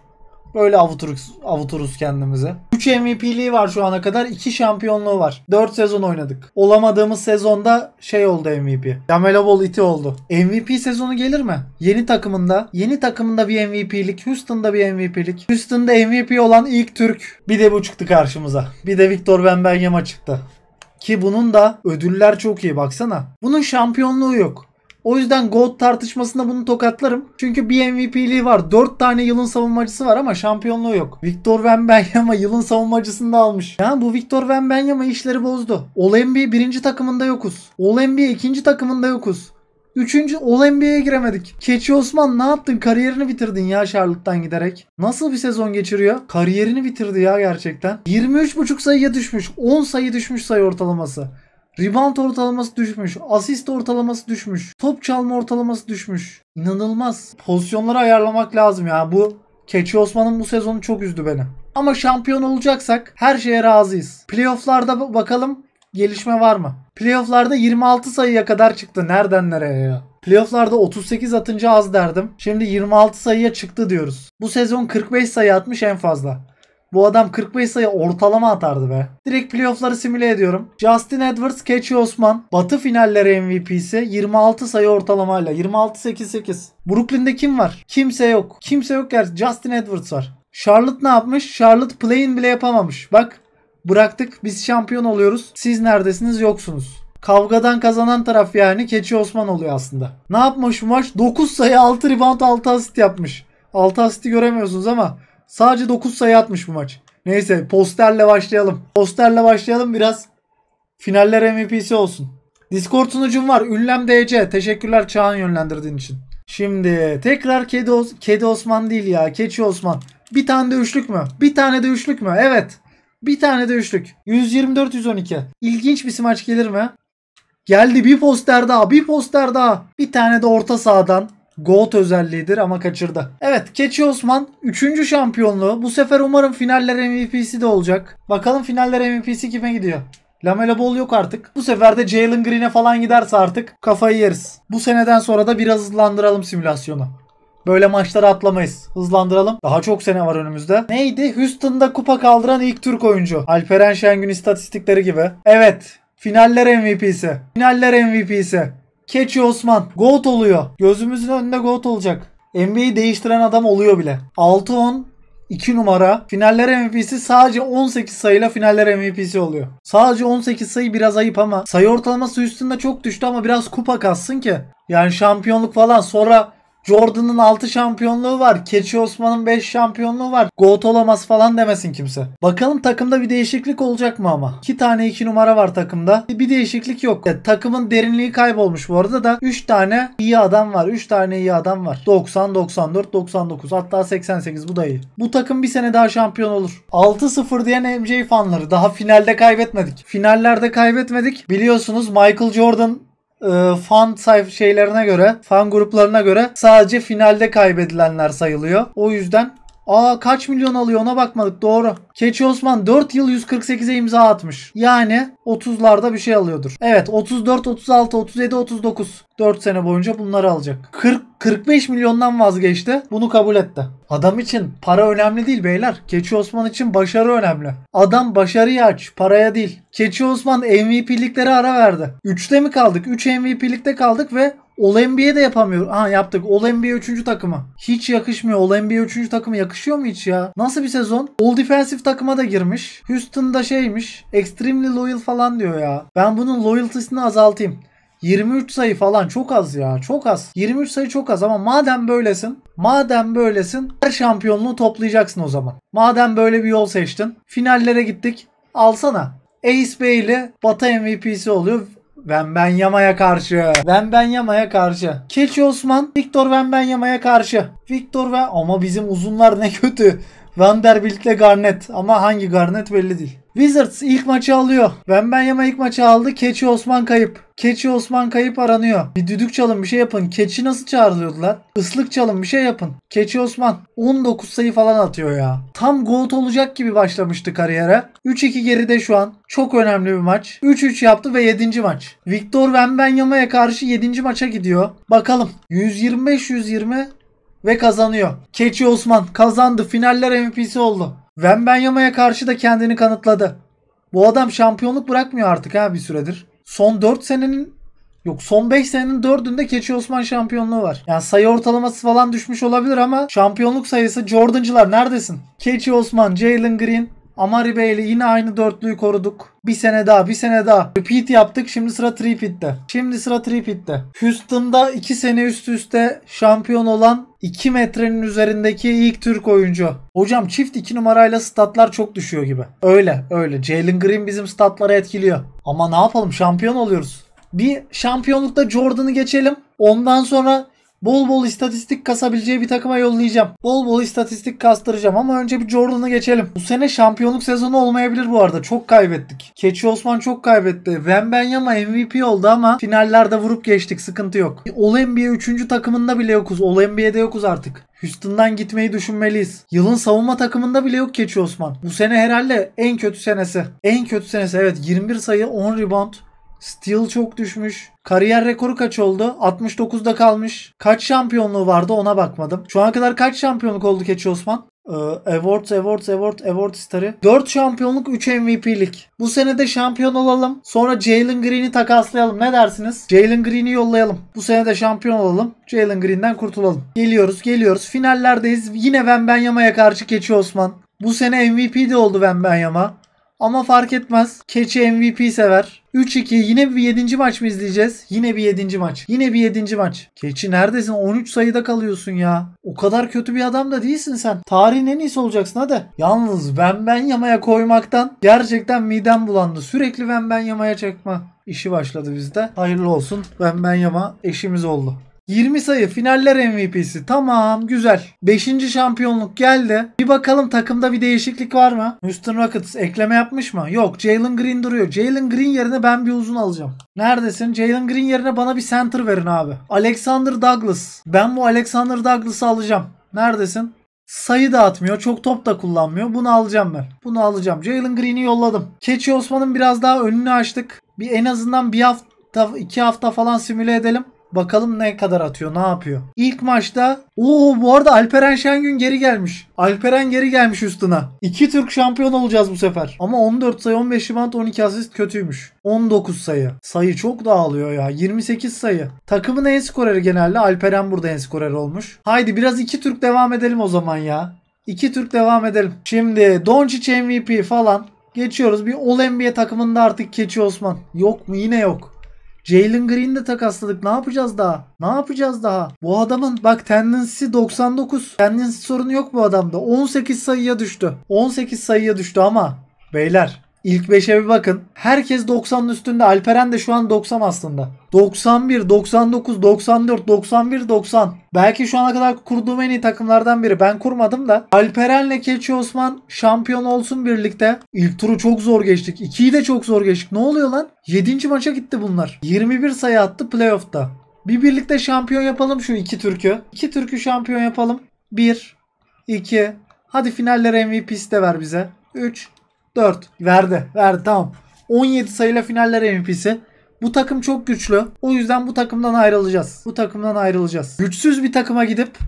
Böyle avuturuz, avuturuz kendimizi. 3 MVP'liği var şu ana kadar. 2 şampiyonluğu var. 4 sezon oynadık. Olamadığımız sezonda şey oldu MVP. Lamelo Ball iti oldu. MVP sezonu gelir mi? Yeni takımında. Yeni takımında bir MVP'lik. Houston'da bir MVP'lik. Houston'da MVP olan ilk Türk. Bir de bu çıktı karşımıza. Bir de Victor Wembanyama çıktı. Ki bunun da ödüller çok iyi baksana. Bunun şampiyonluğu yok. O yüzden GOAT tartışmasında bunu tokatlarım. Çünkü bir MVP'liği var. 4 tane yılın savunmacısı var ama şampiyonluğu yok. Victor Wembanyama yılın savunmacısını da almış. Yani bu Victor Wembanyama işleri bozdu. All NBA birinci takımında yokuz. All NBA ikinci takımında yokuz. Üçüncü All NBA'ye giremedik. Keçi Osman ne yaptın? Kariyerini bitirdin ya Charlotte'tan giderek. Nasıl bir sezon geçiriyor? Kariyerini bitirdi ya gerçekten. 23.5 sayıya düşmüş. 10 sayı düşmüş sayı ortalaması. Rebound ortalaması düşmüş. Asist ortalaması düşmüş. Top çalma ortalaması düşmüş. İnanılmaz. Pozisyonları ayarlamak lazım ya. Bu Keçi Osman'ın bu sezonu çok üzdü beni. Ama şampiyon olacaksak her şeye razıyız. Playoff'larda bakalım gelişme var mı? Playoff'larda 26 sayıya kadar çıktı. Nereden nereye ya? Playoff'larda 38 atınca az derdim. Şimdi 26 sayıya çıktı diyoruz. Bu sezon 45 sayı atmış en fazla. Bu adam 45 sayı ortalama atardı be. Direkt playoffları simüle ediyorum. Justin Edwards, Keçi Osman. Batı finalleri MVP'si 26 sayı ortalamayla. 26-8-8. Brooklyn'de kim var? Kimse yok. Kimse yok gerçi. Justin Edwards var. Charlotte ne yapmış? Charlotte play'in bile yapamamış. Bak bıraktık biz şampiyon oluyoruz. Siz neredesiniz yoksunuz. Kavgadan kazanan taraf yani Keçi Osman oluyor aslında. Ne yapmış bu maç? 9 sayı 6 rebound 6 asist yapmış. 6 asisti göremiyorsunuz ama Sadece 9 sayı atmış bu maç. Neyse posterle başlayalım. Posterle başlayalım biraz. Finaller MVP'si olsun. Discord sunucum var. Ünlem DC. Teşekkürler Çağan yönlendirdiğin için. Şimdi tekrar Kedi, Os Kedi Osman değil ya. Keçi Osman. Bir tane de üçlük mü? Bir tane de üçlük mü? Evet. Bir tane de üçlük. 124-112. İlginç bir smaç gelir mi? Geldi bir poster daha. Bir poster daha. Bir tane de orta sahadan. Goat özelliğidir ama kaçırdı. Evet Keçi Osman 3. şampiyonluğu. Bu sefer umarım finaller MVP'si de olacak. Bakalım finaller MVP'si kime gidiyor? Lamela Ball yok artık. Bu sefer de Jalen Green'e falan giderse artık kafayı yeriz. Bu seneden sonra da biraz hızlandıralım simülasyonu. Böyle maçları atlamayız. Hızlandıralım. Daha çok sene var önümüzde. Neydi? Houston'da kupa kaldıran ilk Türk oyuncu. Alperen Şengün istatistikleri gibi. Evet. Finaller MVP'si. Finaller MVP'si. Keçi Osman. Goat oluyor. Gözümüzün önünde goat olacak. NBA'yi değiştiren adam oluyor bile. 6-10 2 numara. Finaller MVP'si sadece 18 sayıyla finaller MVP'si oluyor. Sadece 18 sayı biraz ayıp ama sayı ortalaması üstünde çok düştü ama biraz kupa kassın ki. Yani şampiyonluk falan sonra Jordan'ın 6 şampiyonluğu var. Keçi Osman'ın 5 şampiyonluğu var. Goat olamaz falan demesin kimse. Bakalım takımda bir değişiklik olacak mı ama? 2 tane 2 numara var takımda. E, bir değişiklik yok. E, takımın derinliği kaybolmuş bu arada da 3 tane iyi adam var. 3 tane iyi adam var. 90, 94, 99 hatta 88 bu da iyi. Bu takım bir sene daha şampiyon olur. 6-0 diyen MJ fanları daha finalde kaybetmedik. Finallerde kaybetmedik. Biliyorsunuz Michael Jordan e, fan sayf şeylerine göre, fan gruplarına göre sadece finalde kaybedilenler sayılıyor. O yüzden Aa kaç milyon alıyor ona bakmadık doğru. Keçi Osman 4 yıl 148'e imza atmış. Yani 30'larda bir şey alıyordur. Evet 34, 36, 37, 39. 4 sene boyunca bunları alacak. 40 45 milyondan vazgeçti. Bunu kabul etti. Adam için para önemli değil beyler. Keçi Osman için başarı önemli. Adam başarıya aç, paraya değil. Keçi Osman MVP'liklere ara verdi. 3'te mi kaldık? 3 MVP'likte kaldık ve Ol de yapamıyor. Aha yaptık. Ol NBA 3. takımı. Hiç yakışmıyor. Ol NBA 3. takımı yakışıyor mu hiç ya? Nasıl bir sezon? All Defensive takıma da girmiş. Houston'da şeymiş. Extremely loyal falan diyor ya. Ben bunun loyalty'sini azaltayım. 23 sayı falan çok az ya. Çok az. 23 sayı çok az ama madem böylesin, madem böylesin her şampiyonluğu toplayacaksın o zaman. Madem böyle bir yol seçtin. Finallere gittik. Alsana. Ace Bailey Batı MVP'si oluyor. Ben Yamaya karşı. Ben Yamaya karşı. Keçi Osman Victor Yamaya karşı. Victor ve ama bizim uzunlar ne kötü. Vanderbilt'le Garnet ama hangi Garnet belli değil. Wizards ilk maçı alıyor. Wembanyama ilk maçı aldı. Keçi Osman kayıp. Keçi Osman kayıp aranıyor. Bir düdük çalın bir şey yapın. Keçi nasıl çağrılıyordu lan? Islık çalın bir şey yapın. Keçi Osman 19 sayı falan atıyor ya. Tam GOAT olacak gibi başlamıştı kariyere. 3-2 geride şu an. Çok önemli bir maç. 3-3 yaptı ve 7. maç. Victor Wembanyama'ya karşı 7. maça gidiyor. Bakalım. 125-120 ve kazanıyor. Keçi Osman kazandı. Finaller MVP'si oldu. Wembenyama'ya karşı da kendini kanıtladı. Bu adam şampiyonluk bırakmıyor artık ha bir süredir. Son 4 senenin Yok son 5 senenin 4'ünde Keçi Osman şampiyonluğu var. Yani sayı ortalaması falan düşmüş olabilir ama şampiyonluk sayısı Jordancılar neredesin? Keçi Osman, Jalen Green, Amari Bey'le yine aynı dörtlüyü koruduk. Bir sene daha bir sene daha. Repeat yaptık şimdi sıra Tripit'te. Şimdi sıra Tripit'te. Houston'da 2 sene üst üste şampiyon olan 2 metrenin üzerindeki ilk Türk oyuncu. Hocam çift 2 numarayla statlar çok düşüyor gibi. Öyle öyle. Jalen Green bizim statları etkiliyor. Ama ne yapalım şampiyon oluyoruz. Bir şampiyonlukta Jordan'ı geçelim. Ondan sonra bol bol istatistik kasabileceği bir takıma yollayacağım. Bol bol istatistik kastıracağım ama önce bir Jordan'ı geçelim. Bu sene şampiyonluk sezonu olmayabilir bu arada. Çok kaybettik. Keçi Osman çok kaybetti. Wembenyama MVP oldu ama finallerde vurup geçtik. Sıkıntı yok. Ol NBA 3. takımında bile yokuz. Ol NBA'de yokuz artık. Houston'dan gitmeyi düşünmeliyiz. Yılın savunma takımında bile yok Keçi Osman. Bu sene herhalde en kötü senesi. En kötü senesi evet 21 sayı 10 rebound Steel çok düşmüş. Kariyer rekoru kaç oldu? 69'da kalmış. Kaç şampiyonluğu vardı ona bakmadım. Şu ana kadar kaç şampiyonluk oldu Keçi Osman? Ee, awards, Awards, Awards, Award starı. 4 şampiyonluk, 3 MVP'lik. Bu sene de şampiyon olalım. Sonra Jalen Green'i takaslayalım. Ne dersiniz? Jalen Green'i yollayalım. Bu sene de şampiyon olalım. Jalen Green'den kurtulalım. Geliyoruz, geliyoruz. Finallerdeyiz. Yine Wembenyama'ya karşı Keçi Osman. Bu sene MVP de oldu Wembenyama. Ama fark etmez. Keçi MVP sever. 3-2 yine bir 7. maç mı izleyeceğiz? Yine bir 7. maç. Yine bir 7. maç. Keçi neredesin? 13 sayıda kalıyorsun ya. O kadar kötü bir adam da değilsin sen. Tarihin en iyisi olacaksın hadi. Yalnız ben ben yamaya koymaktan gerçekten midem bulandı. Sürekli ben ben yamaya çekme işi başladı bizde. Hayırlı olsun. Ben ben yama eşimiz oldu. 20 sayı finaller MVP'si. Tamam güzel. 5. şampiyonluk geldi. Bir bakalım takımda bir değişiklik var mı? Houston Rockets ekleme yapmış mı? Yok Jalen Green duruyor. Jalen Green yerine ben bir uzun alacağım. Neredesin? Jalen Green yerine bana bir center verin abi. Alexander Douglas. Ben bu Alexander Douglas'ı alacağım. Neredesin? sayı da atmıyor. Çok top da kullanmıyor. Bunu alacağım ben. Bunu alacağım. Jalen Green'i yolladım. Keçi Osman'ın biraz daha önünü açtık. Bir en azından bir hafta iki hafta falan simüle edelim. Bakalım ne kadar atıyor, ne yapıyor. İlk maçta Oo bu arada Alperen Şengün geri gelmiş. Alperen geri gelmiş üstüne. İki Türk şampiyon olacağız bu sefer. Ama 14 sayı 15 rebound 12 asist kötüymüş. 19 sayı. Sayı çok dağılıyor ya. 28 sayı. Takımın en skoreri genelde Alperen burada en skorer olmuş. Haydi biraz iki Türk devam edelim o zaman ya. İki Türk devam edelim. Şimdi Doncic MVP falan. Geçiyoruz. Bir All NBA takımında artık Keçi Osman. Yok mu? Yine yok. Jalen Green'i de takasladık. Ne yapacağız daha? Ne yapacağız daha? Bu adamın bak tendency 99. Tendency sorunu yok bu adamda. 18 sayıya düştü. 18 sayıya düştü ama beyler İlk 5'e bir bakın. Herkes 90'ın üstünde. Alperen de şu an 90 aslında. 91, 99, 94, 91, 90. Belki şu ana kadar kurduğum en iyi takımlardan biri. Ben kurmadım da. Alperen'le Keçi Osman şampiyon olsun birlikte. İlk turu çok zor geçtik. 2'yi de çok zor geçtik. Ne oluyor lan? 7. maça gitti bunlar. 21 sayı attı playoff'ta. Bir birlikte şampiyon yapalım şu iki türkü. İki türkü şampiyon yapalım. Bir, iki. Hadi finallere MVP'si de ver bize. Üç. 4. Verdi. Verdi tamam. 17 sayıyla finaller MVP'si. Bu takım çok güçlü. O yüzden bu takımdan ayrılacağız. Bu takımdan ayrılacağız. Güçsüz bir takıma gidip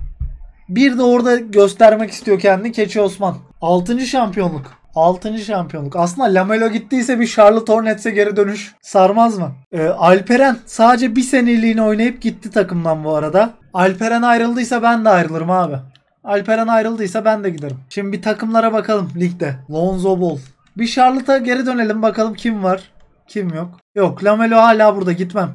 bir de orada göstermek istiyor kendini Keçi Osman. 6. şampiyonluk. 6. şampiyonluk. Aslında Lamelo gittiyse bir Charlotte Hornets'e geri dönüş sarmaz mı? Ee, Alperen sadece bir seneliğine oynayıp gitti takımdan bu arada. Alperen ayrıldıysa ben de ayrılırım abi. Alperen ayrıldıysa ben de giderim. Şimdi bir takımlara bakalım ligde. Lonzo Ball, bir Charlotte'a geri dönelim bakalım kim var. Kim yok. Yok Lamelo hala burada gitmem.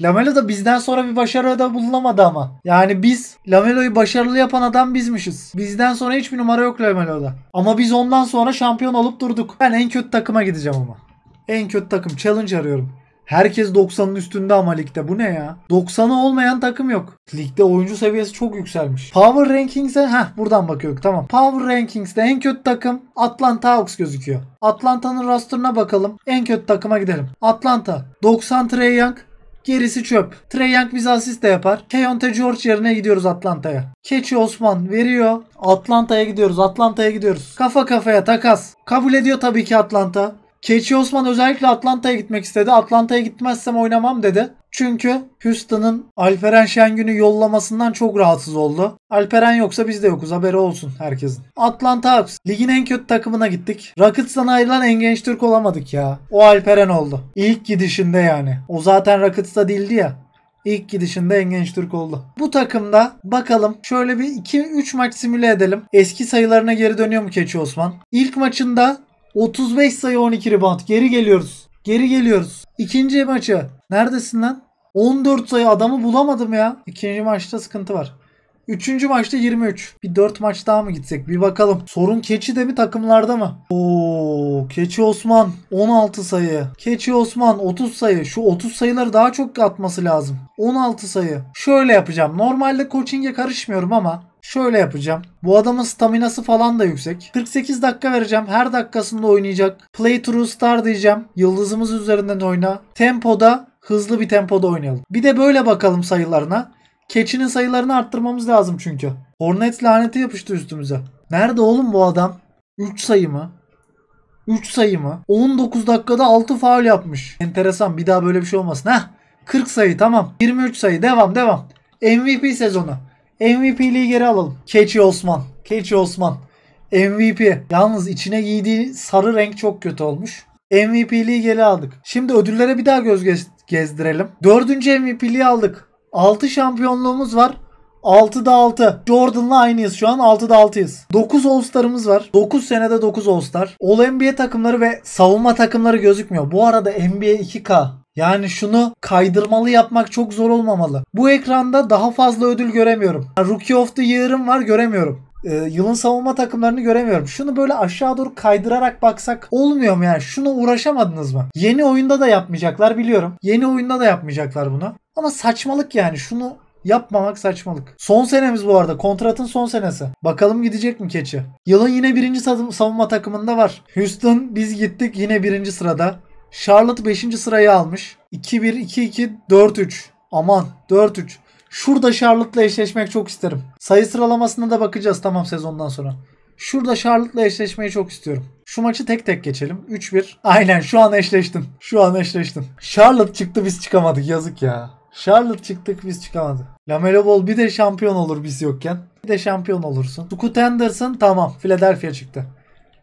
Lamelo da bizden sonra bir başarıda bulunamadı ama. Yani biz Lamelo'yu başarılı yapan adam bizmişiz. Bizden sonra hiçbir numara yok Lamelo'da. Ama biz ondan sonra şampiyon olup durduk. Ben en kötü takıma gideceğim ama. En kötü takım challenge arıyorum. Herkes 90'ın üstünde ama ligde. Bu ne ya? 90'ı olmayan takım yok. Ligde oyuncu seviyesi çok yükselmiş. Power Rankings'e ha buradan bakıyoruz tamam. Power Rankings'te en kötü takım Atlanta Hawks gözüküyor. Atlanta'nın roster'ına bakalım. En kötü takıma gidelim. Atlanta 90 Trey Young, Gerisi çöp. Trey Young bize asist de yapar. Keyonte George yerine gidiyoruz Atlanta'ya. Keçi Osman veriyor. Atlanta'ya gidiyoruz. Atlanta'ya gidiyoruz. Kafa kafaya takas. Kabul ediyor tabii ki Atlanta. Keçi Osman özellikle Atlanta'ya gitmek istedi. Atlanta'ya gitmezsem oynamam dedi. Çünkü Houston'ın Alperen Şengün'ü yollamasından çok rahatsız oldu. Alperen yoksa biz de yokuz haberi olsun herkesin. Atlanta Hawks ligin en kötü takımına gittik. Rockets'tan ayrılan en genç Türk olamadık ya. O Alperen oldu. İlk gidişinde yani. O zaten Rockets'ta değildi ya. İlk gidişinde en genç Türk oldu. Bu takımda bakalım şöyle bir 2-3 maç simüle edelim. Eski sayılarına geri dönüyor mu Keçi Osman? İlk maçında 35 sayı 12 rebound. Geri geliyoruz. Geri geliyoruz. İkinci maça. Neredesin lan? 14 sayı adamı bulamadım ya. İkinci maçta sıkıntı var. Üçüncü maçta 23. Bir 4 maç daha mı gitsek? Bir bakalım. Sorun keçi de mi takımlarda mı? Oo, keçi Osman 16 sayı. Keçi Osman 30 sayı. Şu 30 sayıları daha çok atması lazım. 16 sayı. Şöyle yapacağım. Normalde coaching'e karışmıyorum ama Şöyle yapacağım. Bu adamın staminası falan da yüksek. 48 dakika vereceğim. Her dakikasında oynayacak. Play through star diyeceğim. Yıldızımız üzerinden oyna. Tempoda hızlı bir tempoda oynayalım. Bir de böyle bakalım sayılarına. Keçinin sayılarını arttırmamız lazım çünkü. Hornet laneti yapıştı üstümüze. Nerede oğlum bu adam? 3 sayı mı? 3 sayı mı? 19 dakikada 6 faul yapmış. Enteresan bir daha böyle bir şey olmasın. Heh 40 sayı tamam. 23 sayı devam devam. MVP sezonu. MVP'liği geri alalım. Keçi Osman. Keçi Osman. MVP. Yalnız içine giydiği sarı renk çok kötü olmuş. MVP'liği geri aldık. Şimdi ödüllere bir daha göz gezdirelim. Dördüncü MVP'liği aldık. 6 şampiyonluğumuz var. 6'da 6. Jordan'la aynıyız şu an. 6'da 6'yız. 9 All-Star'ımız var. 9 senede 9 All-Star. All NBA takımları ve savunma takımları gözükmüyor. Bu arada NBA 2K yani şunu kaydırmalı yapmak çok zor olmamalı. Bu ekranda daha fazla ödül göremiyorum. Yani Rookie of the Year'ım var göremiyorum e, yılın savunma takımlarını göremiyorum. Şunu böyle aşağı doğru kaydırarak baksak olmuyor mu yani? şunu uğraşamadınız mı? Yeni oyunda da yapmayacaklar biliyorum. Yeni oyunda da yapmayacaklar bunu. Ama saçmalık yani. Şunu Yapmamak saçmalık. Son senemiz bu arada. Kontratın son senesi. Bakalım gidecek mi keçi? Yılın yine birinci savunma takımında var. Houston biz gittik yine birinci sırada. Charlotte 5. sırayı almış. 2-1-2-2-4-3. Aman 4-3. Şurada Charlotte'la eşleşmek çok isterim. Sayı sıralamasına da bakacağız tamam sezondan sonra. Şurada Charlotte'la eşleşmeyi çok istiyorum. Şu maçı tek tek geçelim. 3-1. Aynen şu an eşleştim. Şu an eşleştim. Charlotte çıktı biz çıkamadık yazık ya. Charlotte çıktık biz çıkamadık. Lamelo Ball bir de şampiyon olur biz yokken. Bir de şampiyon olursun. Scoot Henderson tamam Philadelphia çıktı.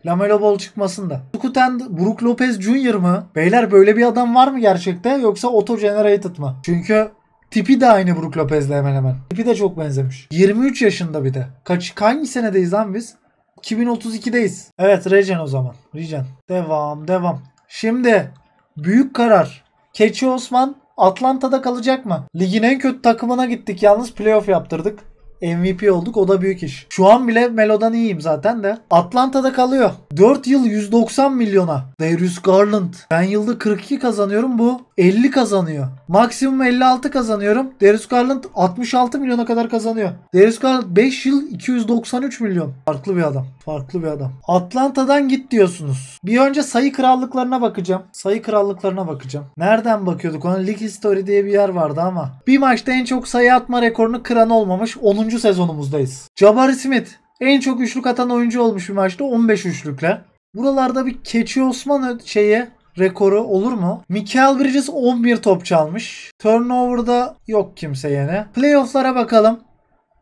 Lamelo Ball çıkmasın da. Scoot and Brook Lopez Jr. mı? Beyler böyle bir adam var mı gerçekte yoksa auto generated mı? Çünkü Tipi de aynı Brook Lopez'le hemen hemen. Tipi de çok benzemiş. 23 yaşında bir de. Kaç, hangi senedeyiz lan biz? 2032'deyiz. Evet Regen o zaman. Regen. Devam devam. Şimdi büyük karar. Keçi Osman Atlanta'da kalacak mı? Ligin en kötü takımına gittik yalnız playoff yaptırdık. MVP olduk o da büyük iş. Şu an bile Melo'dan iyiyim zaten de. Atlanta'da kalıyor. 4 yıl 190 milyona. Darius Garland. Ben yılda 42 kazanıyorum bu 50 kazanıyor. Maksimum 56 kazanıyorum. Darius Garland 66 milyona kadar kazanıyor. Darius Garland 5 yıl 293 milyon. Farklı bir adam. Farklı bir adam. Atlanta'dan git diyorsunuz. Bir önce sayı krallıklarına bakacağım. Sayı krallıklarına bakacağım. Nereden bakıyorduk? ona? League History diye bir yer vardı ama. Bir maçta en çok sayı atma rekorunu kıran olmamış. 10 sezonumuzdayız. Jabari Smith en çok üçlük atan oyuncu olmuş bir maçta 15 üçlükle. Buralarda bir Keçi Osman şeye rekoru olur mu? Mikael Bridges 11 top çalmış. Turnover'da yok kimse yine. Playoff'lara bakalım.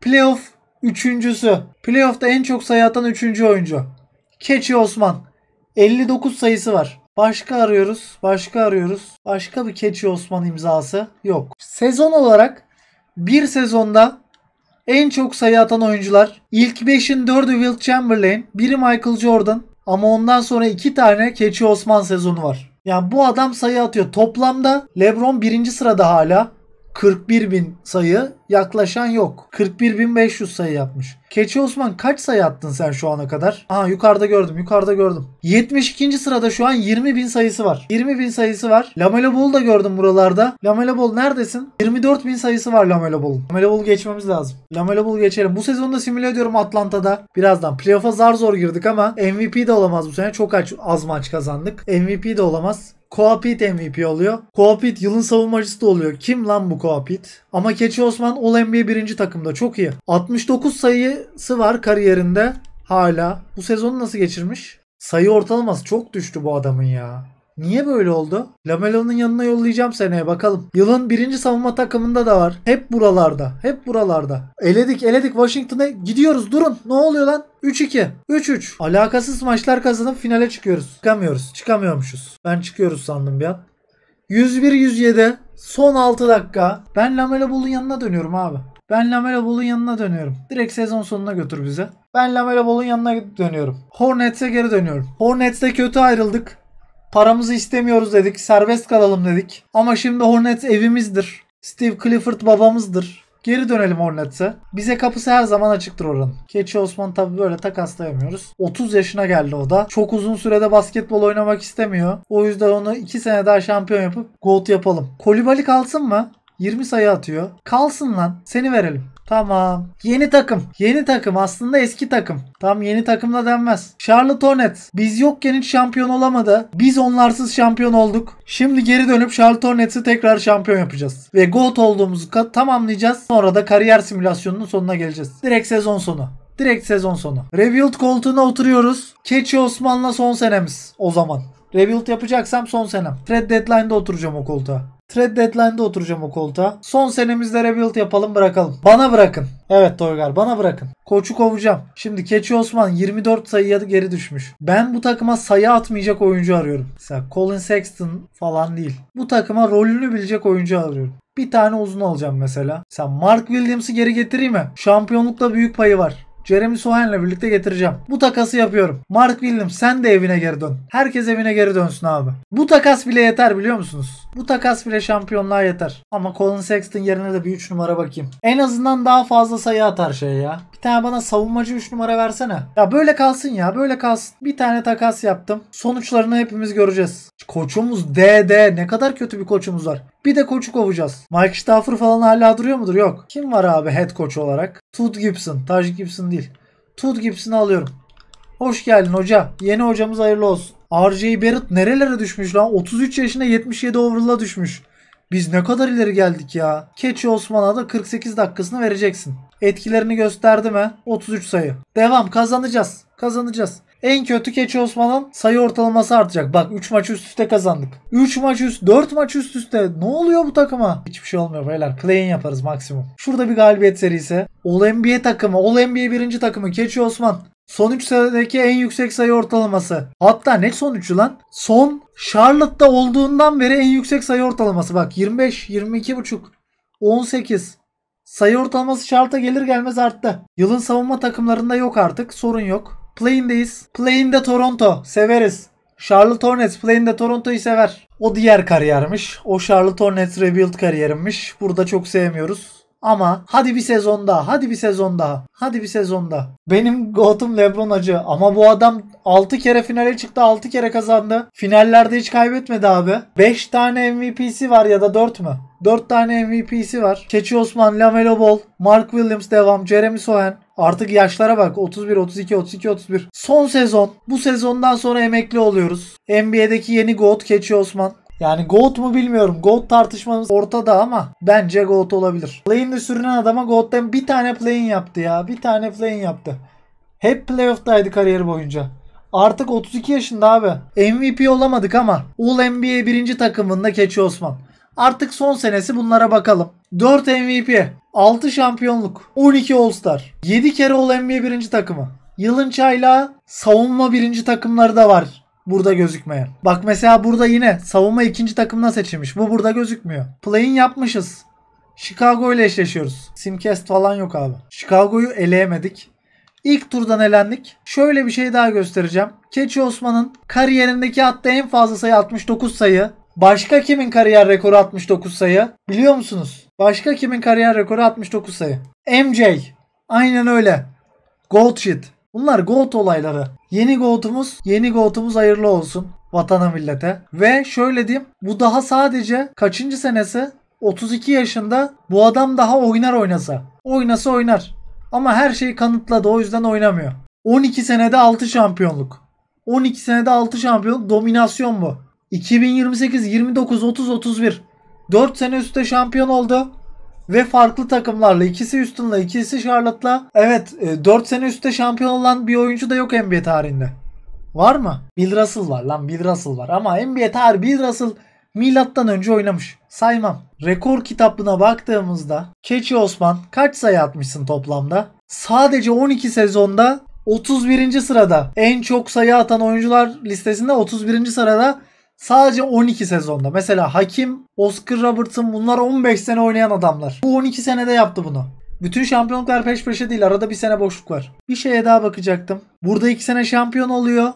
Playoff üçüncüsü. Playoff'ta en çok sayı atan üçüncü oyuncu. Keçi Osman. 59 sayısı var. Başka arıyoruz. Başka arıyoruz. Başka bir Keçi Osman imzası yok. Sezon olarak bir sezonda en çok sayı atan oyuncular ilk 5'in 4'ü Will Chamberlain, biri Michael Jordan ama ondan sonra 2 tane Keçi Osman sezonu var. Yani bu adam sayı atıyor. Toplamda LeBron birinci sırada hala. 41 bin sayı yaklaşan yok. 41 bin 500 sayı yapmış. Keçi Osman kaç sayı attın sen şu ana kadar? Aha yukarıda gördüm yukarıda gördüm. 72. sırada şu an 20 bin sayısı var. 20 bin sayısı var. Lamelo Ball da gördüm buralarda. Lamelo Ball neredesin? 24 bin sayısı var Lamelo Ball. Lamelo Ball geçmemiz lazım. Lamelo Ball geçelim. Bu sezonda simüle ediyorum Atlanta'da. Birazdan playoff'a zar zor girdik ama MVP de olamaz bu sene. Çok az maç kazandık. MVP de olamaz. Koapit MVP oluyor. Koapit yılın savunmacısı da oluyor. Kim lan bu Koapit? Ama Keçi Osman All NBA birinci takımda. Çok iyi. 69 sayısı var kariyerinde. Hala. Bu sezonu nasıl geçirmiş? Sayı ortalaması çok düştü bu adamın ya. Niye böyle oldu? Lamelo'nun yanına yollayacağım seneye bakalım. Yılın birinci savunma takımında da var. Hep buralarda. Hep buralarda. Eledik eledik Washington'a gidiyoruz durun. Ne oluyor lan? 3-2. 3-3. Alakasız maçlar kazanıp finale çıkıyoruz. Çıkamıyoruz. Çıkamıyormuşuz. Ben çıkıyoruz sandım bir an. 101-107. Son 6 dakika. Ben Lamelo Ball'un yanına dönüyorum abi. Ben Lamelo Ball'un yanına dönüyorum. Direkt sezon sonuna götür bize. Ben Lamelo Ball'un yanına dönüyorum. Hornets'e geri dönüyorum. Hornets'te kötü ayrıldık. Paramızı istemiyoruz dedik. Serbest kalalım dedik. Ama şimdi Hornets evimizdir. Steve Clifford babamızdır. Geri dönelim Hornets'e. Bize kapısı her zaman açıktır oranın. Keçi Osman tabi böyle takaslayamıyoruz. 30 yaşına geldi o da. Çok uzun sürede basketbol oynamak istemiyor. O yüzden onu 2 sene daha şampiyon yapıp GOAT yapalım. Kolibali kalsın mı? 20 sayı atıyor. Kalsın lan. Seni verelim. Tamam. Yeni takım. Yeni takım aslında eski takım. Tam yeni takımla denmez. Charlotte Hornets. Biz yokken hiç şampiyon olamadı. Biz onlarsız şampiyon olduk. Şimdi geri dönüp Charlotte Hornets'i tekrar şampiyon yapacağız. Ve GOAT olduğumuzu tamamlayacağız. Sonra da kariyer simülasyonunun sonuna geleceğiz. Direkt sezon sonu. Direkt sezon sonu. Rebuild koltuğuna oturuyoruz. Keçi Osman'la son senemiz o zaman. Rebuild yapacaksam son senem. Fred deadline'da oturacağım o koltuğa. Thread Deadline'da oturacağım o koltuğa. Son senemizde rebuild yapalım bırakalım. Bana bırakın. Evet Toygar bana bırakın. Koçu kovacağım. Şimdi Keçi Osman 24 sayıya geri düşmüş. Ben bu takıma sayı atmayacak oyuncu arıyorum. Mesela Colin Sexton falan değil. Bu takıma rolünü bilecek oyuncu arıyorum. Bir tane uzun alacağım mesela. Sen Mark Williams'ı geri getireyim mi? Şampiyonlukta büyük payı var. Jeremy Sohan'la birlikte getireceğim. Bu takası yapıyorum. Mark Williams sen de evine geri dön. Herkes evine geri dönsün abi. Bu takas bile yeter biliyor musunuz? Bu takas bile şampiyonluğa yeter. Ama Colin Sexton yerine de bir 3 numara bakayım. En azından daha fazla sayı atar şey ya. Bir tane bana savunmacı 3 numara versene. Ya böyle kalsın ya böyle kalsın. Bir tane takas yaptım. Sonuçlarını hepimiz göreceğiz. Koçumuz DD ne kadar kötü bir koçumuz var. Bir de koçu kovacağız. Mike Stafford falan hala duruyor mudur? Yok. Kim var abi head coach olarak? Tud Gibson. Taj Gibson değil. Tud Gibson'ı alıyorum. Hoş geldin hoca. Yeni hocamız hayırlı olsun. RJ Barrett nerelere düşmüş lan? 33 yaşında 77 overall'a düşmüş. Biz ne kadar ileri geldik ya. Keçi Osman'a da 48 dakikasını vereceksin. Etkilerini gösterdi mi? 33 sayı. Devam kazanacağız. Kazanacağız. En kötü Keçi Osman'ın sayı ortalaması artacak. Bak 3 maç üst üste kazandık. 3 maç üst 4 maç üst üste. Ne oluyor bu takıma? Hiçbir şey olmuyor beyler. Play'in yaparız maksimum. Şurada bir galibiyet serisi. Ol NBA takımı. Ol NBA birinci takımı. Keçi Osman. Son 3 senedeki en yüksek sayı ortalaması. Hatta ne son 3'ü lan? Son Charlotte'da olduğundan beri en yüksek sayı ortalaması. Bak 25, 22,5, 18. Sayı ortalaması Charlotte'a gelir gelmez arttı. Yılın savunma takımlarında yok artık. Sorun yok. Plain'deyiz. Plain'de Toronto. Severiz. Charlotte Hornets Plain'de Toronto'yu sever. O diğer kariyermiş. O Charlotte Hornets rebuild kariyerimmiş. Burada çok sevmiyoruz. Ama hadi bir sezon daha, hadi bir sezon daha, hadi bir sezon daha. Benim Gotham Lebron acı ama bu adam 6 kere finale çıktı, 6 kere kazandı. Finallerde hiç kaybetmedi abi. 5 tane MVP'si var ya da 4 mü? 4 tane MVP'si var. Keçi Osman, Lamelo Ball, Mark Williams devam, Jeremy Sohan. Artık yaşlara bak 31 32 32 31. Son sezon. Bu sezondan sonra emekli oluyoruz. NBA'deki yeni GOAT Keçi Osman. Yani GOAT mu bilmiyorum. GOAT tartışmamız ortada ama bence GOAT olabilir. Play'inde sürünen adama GOAT'ten bir tane play'in yaptı ya. Bir tane play'in yaptı. Hep playoff'taydı kariyeri boyunca. Artık 32 yaşında abi. MVP olamadık ama All NBA birinci takımında Keçi Osman. Artık son senesi bunlara bakalım. 4 MVP, 6 şampiyonluk, 12 All-Star, 7 kere All NBA birinci takımı. Yılın çayla savunma birinci takımları da var burada gözükmeyen. Bak mesela burada yine savunma ikinci takımına seçilmiş. Bu burada gözükmüyor. Play'in yapmışız. Chicago ile eşleşiyoruz. Simcast falan yok abi. Chicago'yu eleyemedik. İlk turdan elendik. Şöyle bir şey daha göstereceğim. Keçi Osman'ın kariyerindeki hatta en fazla sayı 69 sayı. Başka kimin kariyer rekoru 69 sayı? Biliyor musunuz? Başka kimin kariyer rekoru 69 sayı? MJ. Aynen öyle. Gold shit. Bunlar gold olayları. Yeni gold'umuz, yeni gold'umuz hayırlı olsun vatana millete. Ve şöyle diyeyim bu daha sadece kaçıncı senesi? 32 yaşında bu adam daha oynar oynasa. Oynasa oynar. Ama her şeyi kanıtladı o yüzden oynamıyor. 12 senede 6 şampiyonluk. 12 senede 6 şampiyonluk dominasyon bu. 2028, 29, 30, 31. 4 sene üstte şampiyon oldu. Ve farklı takımlarla ikisi Houston'la ikisi Charlotte'la. Evet 4 e, sene üstte şampiyon olan bir oyuncu da yok NBA tarihinde. Var mı? Bill Russell var lan Bill Russell var. Ama NBA tarihi Bill Russell milattan önce oynamış. Saymam. Rekor kitabına baktığımızda Keçi Osman kaç sayı atmışsın toplamda? Sadece 12 sezonda 31. sırada en çok sayı atan oyuncular listesinde 31. sırada Sadece 12 sezonda. Mesela Hakim, Oscar Robertson bunlar 15 sene oynayan adamlar. Bu 12 senede yaptı bunu. Bütün şampiyonluklar peş peşe değil. Arada bir sene boşluk var. Bir şeye daha bakacaktım. Burada 2 sene şampiyon oluyor.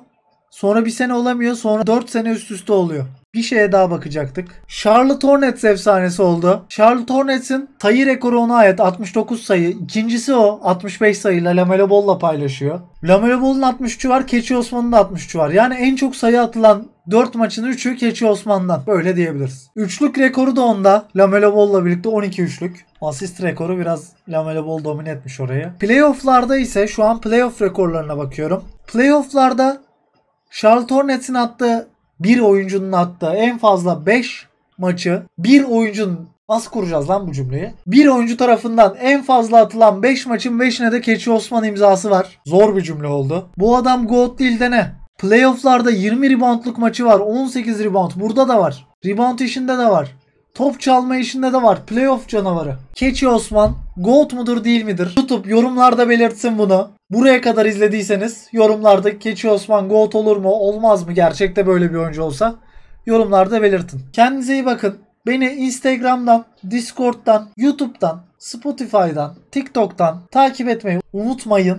Sonra bir sene olamıyor. Sonra 4 sene üst üste oluyor. Bir şeye daha bakacaktık. Charlotte Hornets efsanesi oldu. Charlotte Hornets'in sayı rekoru ona ait. 69 sayı. İkincisi o. 65 sayıyla Lamelo Ball'la paylaşıyor. Lamelo Ball'un 63'ü var. Keçi Osman'ın da 63'ü var. Yani en çok sayı atılan 4 maçın 3'ü Keçi Osman'dan. Böyle diyebiliriz. Üçlük rekoru da onda. Lamelo Ball'la birlikte 12 üçlük. Asist rekoru biraz Lamelo Ball domine etmiş orayı. Playoff'larda ise şu an playoff rekorlarına bakıyorum. Playoff'larda Charlotte Hornets'in attığı bir oyuncunun attığı en fazla 5 maçı bir oyuncunun Nasıl kuracağız lan bu cümleyi? Bir oyuncu tarafından en fazla atılan 5 maçın 5'ine de Keçi Osman imzası var. Zor bir cümle oldu. Bu adam GOAT değil de ne? Playoff'larda 20 reboundluk maçı var. 18 rebound. Burada da var. Rebound işinde de var. Top çalma işinde de var. Playoff canavarı. Keçi Osman GOAT mudur değil midir? YouTube yorumlarda belirtsin bunu. Buraya kadar izlediyseniz yorumlarda Keçi Osman GOAT olur mu olmaz mı gerçekte böyle bir oyuncu olsa yorumlarda belirtin. Kendinize iyi bakın. Beni Instagram'dan, Discord'dan, YouTube'dan, Spotify'dan, TikTok'tan takip etmeyi unutmayın.